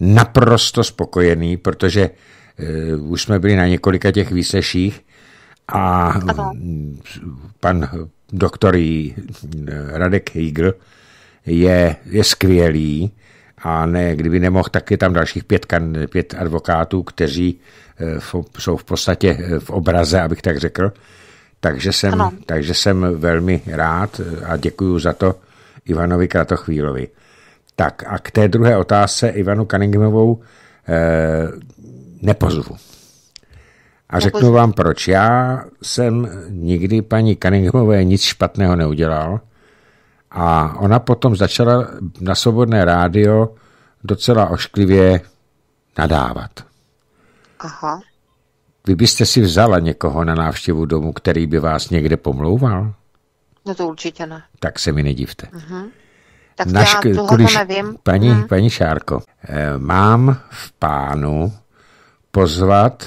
naprosto spokojený, protože uh, už jsme byli na několika těch výseších a Aha. pan doktor Radek Hegel je, je skvělý a ne, kdyby nemohl, tak je tam dalších pět, kan, pět advokátů, kteří eh, v, jsou v podstatě eh, v obraze, abych tak řekl. Takže jsem, takže jsem velmi rád a děkuji za to, Ivanovi Kratochvílovi. Tak a k té druhé otázce Ivanu Cunninghamovou eh, nepozvu. A řeknu vám proč. Já jsem nikdy paní Cunninghamové nic špatného neudělal a ona potom začala na svobodné rádio docela ošklivě nadávat. Aha. Vy byste si vzala někoho na návštěvu domu, který by vás někde pomlouval? No to určitě ne. Tak se mi nedivte. Uh-huh. Tak Našk, já když, nevím. Paní, uh-huh. paní Šárko, eh, mám v pánu pozvat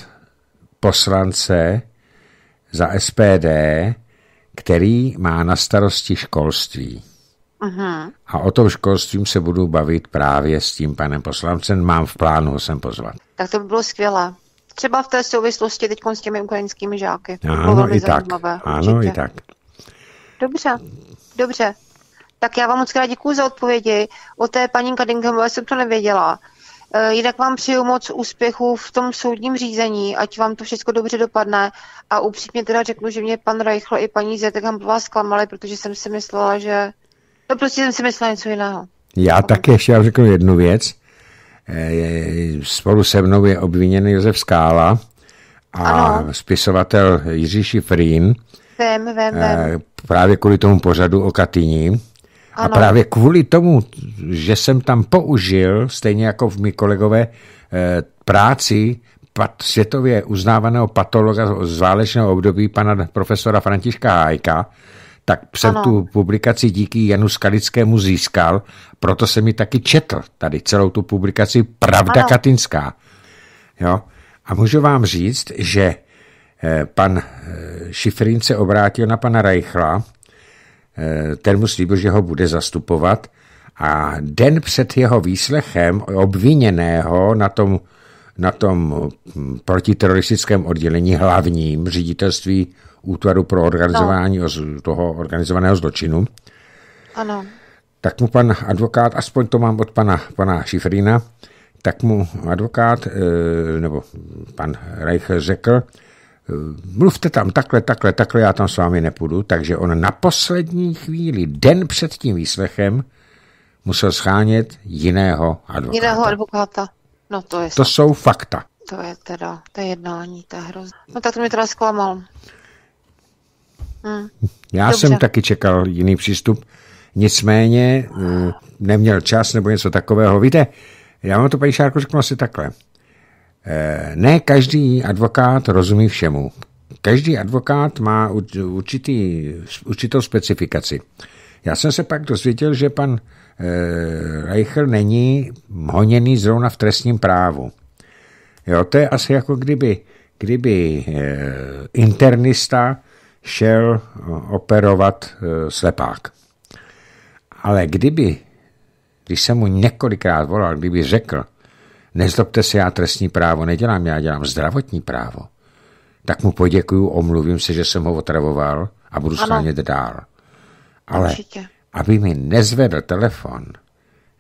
poslance za SPD, který má na starosti školství. Uh-huh. A o tom školstvím se budu bavit právě s tím panem poslancem. Mám v plánu ho sem pozvat. Tak to by bylo skvělé. Třeba v té souvislosti teď s těmi ukrajinskými žáky. Ano, i tak. ano, i tak. Dobře, dobře. Tak já vám moc krát děkuji za odpovědi. O té paní Kadinghamové jsem to nevěděla. E, jinak vám přeju moc úspěchů v tom soudním řízení, ať vám to všechno dobře dopadne. A upřímně teda řeknu, že mě pan Reichl i paní Zetekampová zklamali, protože jsem si myslela, že... No prostě jsem si myslela něco jiného. Já taky ještě já řeknu jednu věc. E, spolu se mnou je obviněný Josef Skála a ano. spisovatel Jiří Šifrín. Vem, vem, vem. Eh, právě kvůli tomu pořadu o Katyni. A právě kvůli tomu, že jsem tam použil, stejně jako v mý kolegové, eh, práci pat, světově uznávaného patologa z válečného období, pana profesora Františka Hájka, tak jsem ano. tu publikaci díky Janu Skalickému získal, proto jsem mi taky četl tady celou tu publikaci Pravda ano. Katinská. Jo? A můžu vám říct, že Eh, pan eh, Šifrin se obrátil na pana Reichla, eh, ten mu slíbil, že ho bude zastupovat a den před jeho výslechem obviněného na tom, na tom hm, protiteroristickém oddělení hlavním ředitelství útvaru pro organizování no. toho organizovaného zločinu, ano. tak mu pan advokát, aspoň to mám od pana, pana Šifrina, tak mu advokát, nebo pan Reich řekl, Eh, mluvte tam takhle, takhle, takhle, já tam s vámi nepůjdu. Takže on na poslední chvíli, den před tím výslechem, musel schánět jiného advokáta. Jiného advokáta. No to je... To jsou fakta. To je teda, to je jednání, to je hrozné. No tak to mě teda zklamal. Hm. Já Dobře. jsem taky čekal jiný přístup, nicméně eh, neměl čas nebo něco takového. Víte, já vám to, paní Šárko, řeknu asi takhle. Eh, ne každý advokát rozumí všemu. Každý advokát má určitý, určitou specifikaci. Já jsem se pak dozvěděl, že pan eh, Reichel není honěný zrovna v trestním právu. Jo, to je asi jako kdyby, kdyby eh, internista šel operovat slepák. Ale kdyby, když jsem mu několikrát volal, kdyby řekl, Nezlobte se, já trestní právo nedělám, já dělám zdravotní právo. Tak mu poděkuju, omluvím se, že jsem ho otravoval a budu shánět dál. Ale Určitě. aby mi nezvedl telefon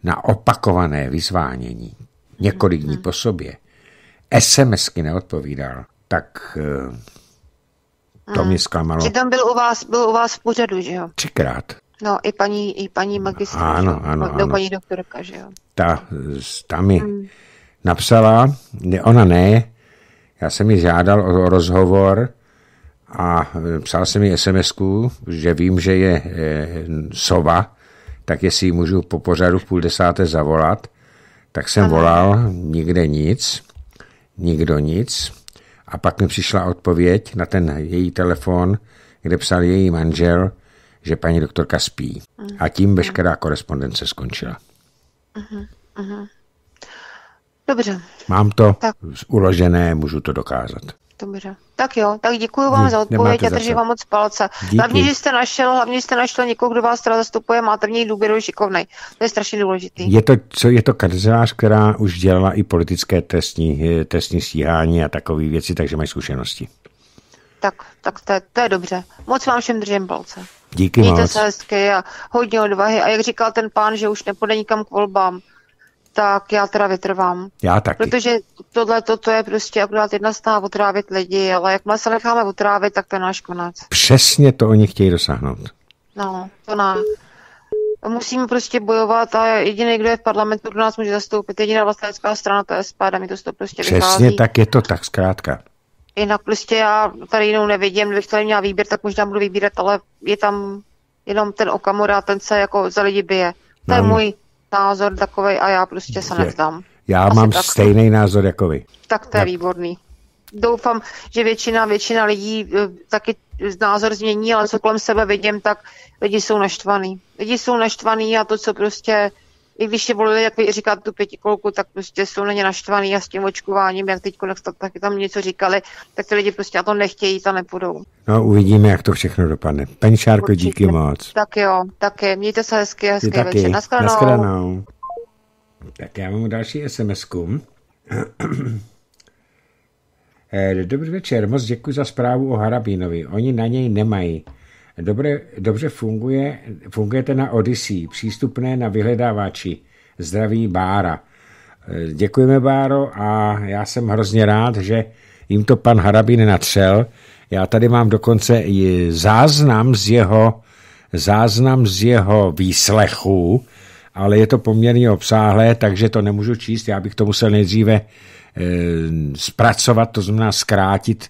na opakované vyzvánění, několik dní -hmm. po sobě, SMSky neodpovídal, tak eh, to mm. mě mhm. zklamalo. Přitom byl u vás, byl u vás v pořadu, že jo? Třikrát. No, i paní, i paní magistra, ano, ano, ano. paní doktorka, že jo? Ta, eh, ta mi, hmm napsala, ona ne, já jsem ji žádal o rozhovor a e, psal jsem jí sms že vím, že je e, sova, tak jestli ji můžu po pořadu v půl desáté zavolat, tak jsem Aha. volal, nikde nic, nikdo nic. A pak mi přišla odpověď na ten její telefon, kde psal její manžel, že paní doktorka spí. Aha. A tím veškerá korespondence skončila. Aha, aha. Dobře. Mám to tak. uložené, můžu to dokázat. Dobře. Tak jo, tak děkuji vám Dí, hm, za odpověď a držím vám moc palce. Díky. Hlavně, že jste našel, hlavně, že jste našel někoho, kdo vás teda zastupuje, máte v něj důvěru šikovnej. To je strašně důležitý. Je to, co, je to kancelář, která už dělala i politické trestní, eh, trestní stíhání a takové věci, takže mají zkušenosti. Tak, tak to je, to je dobře. Moc vám všem držím palce. Díky Mějte moc. se hezky a hodně odvahy. A jak říkal ten pán, že už nepůjde nikam k volbám tak já teda vytrvám. Já taky. Protože tohle to je prostě akorát jedna snaha otrávit lidi, ale jak se necháme otrávit, tak to je náš konec. Přesně to oni chtějí dosáhnout. No, to ne. Musíme prostě bojovat a jediný, kdo je v parlamentu, kdo nás může zastoupit, jediná vlastnická strana, to je SPD, mi to z toho prostě Přesně vychází. tak je to tak zkrátka. Jinak prostě já tady jinou nevidím, kdybych tady měla výběr, tak možná budu vybírat, ale je tam jenom ten Okamura, ten se jako za lidi bije. To no. je můj názor takový a já prostě se nevzdám. Já Asi mám tak. stejný názor jako vy. Tak to je tak. výborný. Doufám, že většina, většina lidí eh, taky názor změní, ale co kolem sebe vidím, tak lidi jsou naštvaný. Lidi jsou naštvaný a to, co prostě i když je volili, jak říká tu pětikolku, tak prostě jsou na ně naštvaný a s tím očkováním, jak teď taky tam něco říkali, tak ty lidi prostě na to nechtějí a nepůjdou. No uvidíme, jak to všechno dopadne. Paní Šárko, Určitě. díky moc. Tak jo, taky. Mějte se hezky, hezký taky. večer. Naschledanou. Naschledanou. Tak já mám další sms -ku. <clears throat> Eh, dobrý večer, moc děkuji za zprávu o Harabínovi. Oni na něj nemají. Dobře, dobře funguje, fungujete na Odyssey, přístupné na vyhledávači. Zdraví Bára. Eh, děkujeme, Báro, a já jsem hrozně rád, že jim to pan Harabin natřel. Já tady mám dokonce i záznam z jeho, záznam z jeho výslechu, ale je to poměrně obsáhlé, takže to nemůžu číst. Já bych to musel nejdříve eh, zpracovat, to znamená zkrátit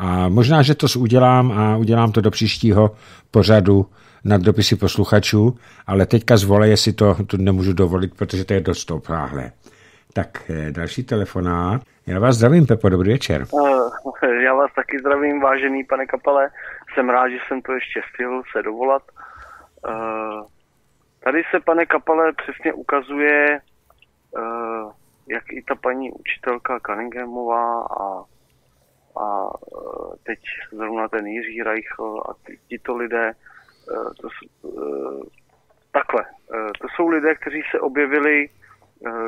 a možná, že to udělám a udělám to do příštího pořadu na dopisy posluchačů, ale teďka zvole, jestli to, to nemůžu dovolit, protože to je dost obsáhlé. Tak eh, další telefoná. Já vás zdravím, Pepo, dobrý večer. Eh, já vás taky zdravím, vážený pane kapele. Jsem rád, že jsem to ještě stihl se dovolat. Eh, tady se, pane kapele, přesně ukazuje, jak i ta paní učitelka Cunninghamová a a e, teď zrovna ten Jiří Reichl a tito lidé, e, to, e, takhle, to jsou lidé, kteří se objevili,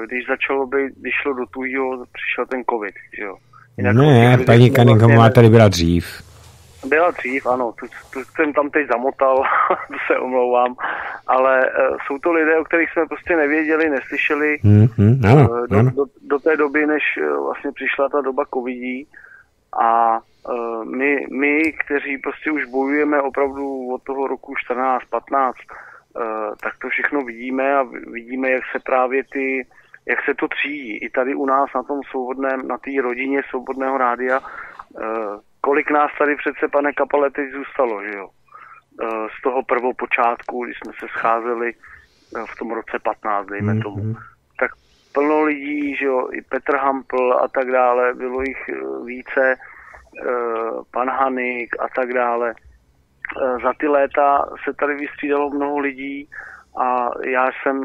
když začalo být, když šlo do tujího, přišel ten covid, že jo. Jinak ne, paní Canninghamová vlastně- tady byla dřív. Byla dřív, ano, tu, tu jsem tam teď zamotal, <laughs> to se omlouvám, ale uh, jsou to lidé, o kterých jsme prostě nevěděli, neslyšeli mm, hmm ano, uh, do, ano. Do, do té doby, než uh, vlastně přišla ta doba covidí, uh, a e, my, my, kteří prostě už bojujeme opravdu od toho roku 14-15, e, tak to všechno vidíme a vidíme, jak se právě ty, jak se to třídí. I tady u nás na tom svobodném, na té rodině svobodného rádia, e, kolik nás tady přece, pane Kapale, teď zůstalo, že jo? Z toho prvopočátku, když jsme se scházeli v tom roce 15, dejme mm-hmm. tomu. Mhm plno lidí, že jo, i Petr Hampl a tak dále, bylo jich eh, více, eh, pan Hanik a tak dále. Eh, za ty léta se tady vystřídalo mnoho lidí a já jsem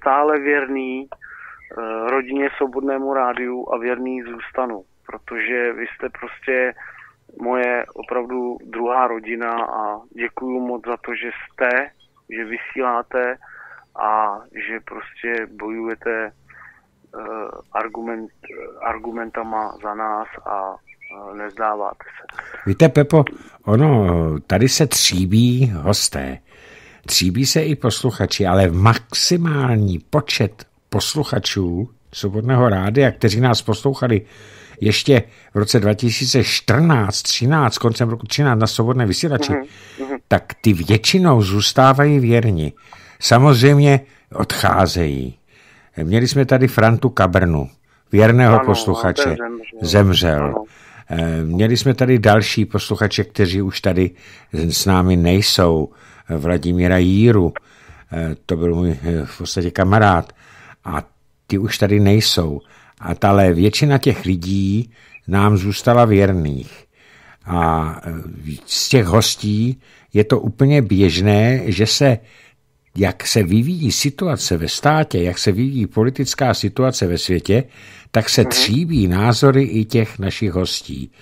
stále věrný rodině Svobodnému rádiu a věrný zůstanu, protože vy jste prostě moje opravdu druhá rodina a děkuju moc za to, že jste, že vysíláte a že prostě bojujete Eh, argument, argumentama za nás a eh, nezdáváte se. Víte, Pepo, ono, tady se tříbí hosté, tříbí se i posluchači, ale maximální počet posluchačů Svobodného rádia, kteří nás poslouchali ještě v roce 2014, 13, koncem roku 13 na svobodné vysílači, mm-hmm. tak ty většinou zůstávají věrni. Samozřejmě odcházejí. Měli jsme tady Frantu Kabrnu, věrného ano, posluchače, no, zemřel. zemřel. Eh, měli jsme tady další posluchače, kteří už tady s námi nejsou. Vladimíra Jíru, eh, to byl můj eh, v podstatě kamarád. A ty už tady nejsou. A ale většina těch lidí nám zůstala věrných. A z těch hostí je to úplně běžné, že se jak se vyvíjí situace ve státě, jak se vyvíjí politická situace ve světě, tak se mhm. tříbí názory i těch našich hostí.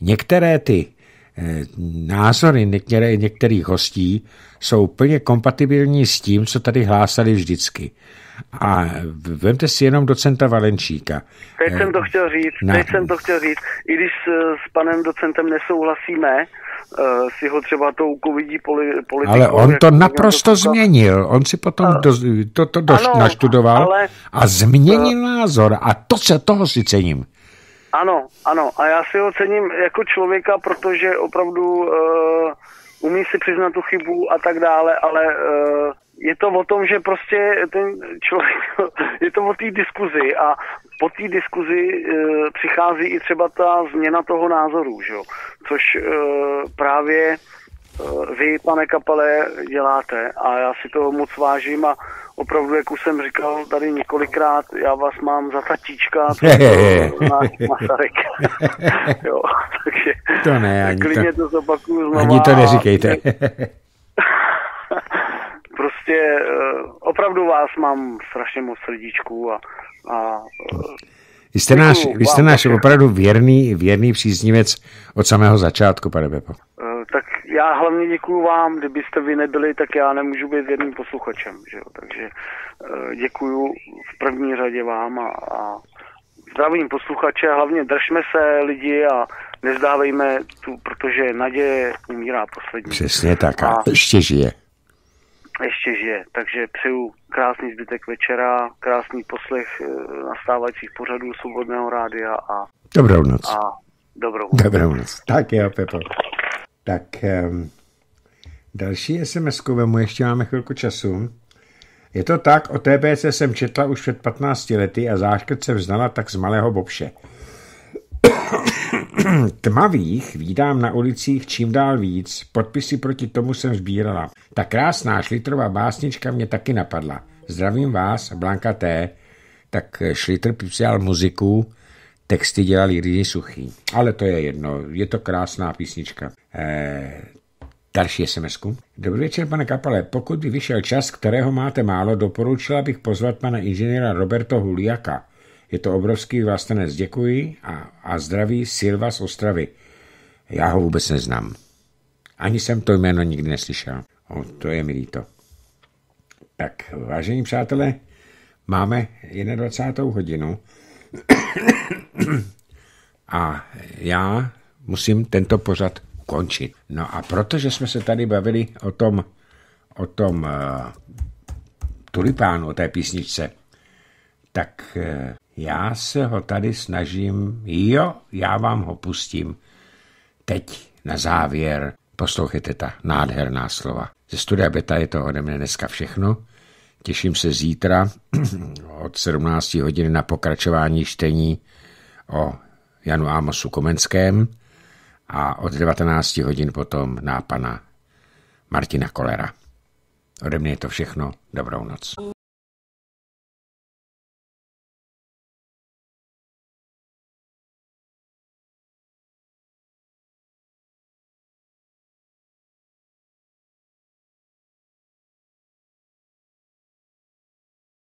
Některé ty eh, názory některé, některých hostí jsou plně kompatibilní s tím, co tady hlásali vždycky. A vemte si jenom docenta Valenčíka. Teď eh, jsem to chtěl říct, na... teď jsem to chtěl říct. I když s, s panem docentem nesouhlasíme, Eh, si ho třeba tou covidí poli, politikou... Ale on to naprosto to změnil. On si potom a, eh, do, to, to doš, ano, naštudoval ale, a změnil a, eh, názor. A to se toho si cením. Ano, ano. A já si ho cením jako člověka, protože opravdu uh, umí si přiznat tu chybu a tak dále, ale uh, je to o tom, že prostě ten člověk, <laughs> je to o té diskuzi a po té diskuzi e, přichází i třeba ta změna toho názoru, že? což e, právě e, vy, pane Kapele, děláte a já si toho moc vážím a opravdu, jak už jsem říkal tady několikrát, já vás mám za tatíčka, <laughs> takže to ne, ani klidně to, to zopakuju znovu. Ani to neříkejte prostě eh, opravdu vás mám strašně moc srdíčku a, a eh, vy jste náš, vy jste náš opravdu věrný, věrný příznivec od samého začátku, pane Pepo. Eh, tak já hlavně děkuju vám, kdybyste vy nebyli, tak já nemůžu být věrným posluchačem, že jo? takže děkuju v první řadě vám a, a zdravím posluchače, hlavně držme se lidi a nezdávejme tu, protože naděje umírá poslední. Přesně tak a, a ještě žije ještě žije. Takže přeju krásný zbytek večera, krásný poslech eh, nastávajících pořadů Svobodného rádia a... Dobrou noc. A dobrou noc. Dobrou noc. Tak jo, Pepo. Tak um, další sms mu ještě máme chvilku času. Je to tak, o TBC jsem četla už před 15 lety a záškrt jsem znala tak z malého bobše. <coughs> Tmavých vídám na ulicích čím dál víc, podpisy proti tomu jsem sbírala. Ta krásná šlitrová básnička mě taky napadla. Zdravím vás, Blanka T. Tak šlitr psal muziku, texty dělali lidi suchý. Ale to je jedno, je to krásná písnička. Eh, Další sms -ku. Dobrý večer, pane Kapale. Pokud by vyšel čas, kterého máte málo, doporučila bych pozvat pana inženýra Roberto Huliaka. Je to obrovský vlastenec. Děkuji a, a zdraví Silva z Ostravy. Já ho vůbec neznám. Ani jsem to jméno nikdy neslyšel. O, to je mi líto. Tak, vážení přátelé, máme 21. hodinu <clears throat> a já musím tento pořad končit. No a protože jsme se tady bavili o tom, o tom uh, tulipánu, o té písničce, tak uh, já se ho tady snažím, jo, já vám ho pustím. Teď na závěr poslouchejte ta nádherná slova. Ze studia Beta je to ode mne dneska všechno. Těším se zítra <clears throat> od 17 hodin na pokračování čtení o Janu Amosu Komenském a od 19 hodin potom na pana Martina Kolera. Ode mě je to všechno. Dobrou noc.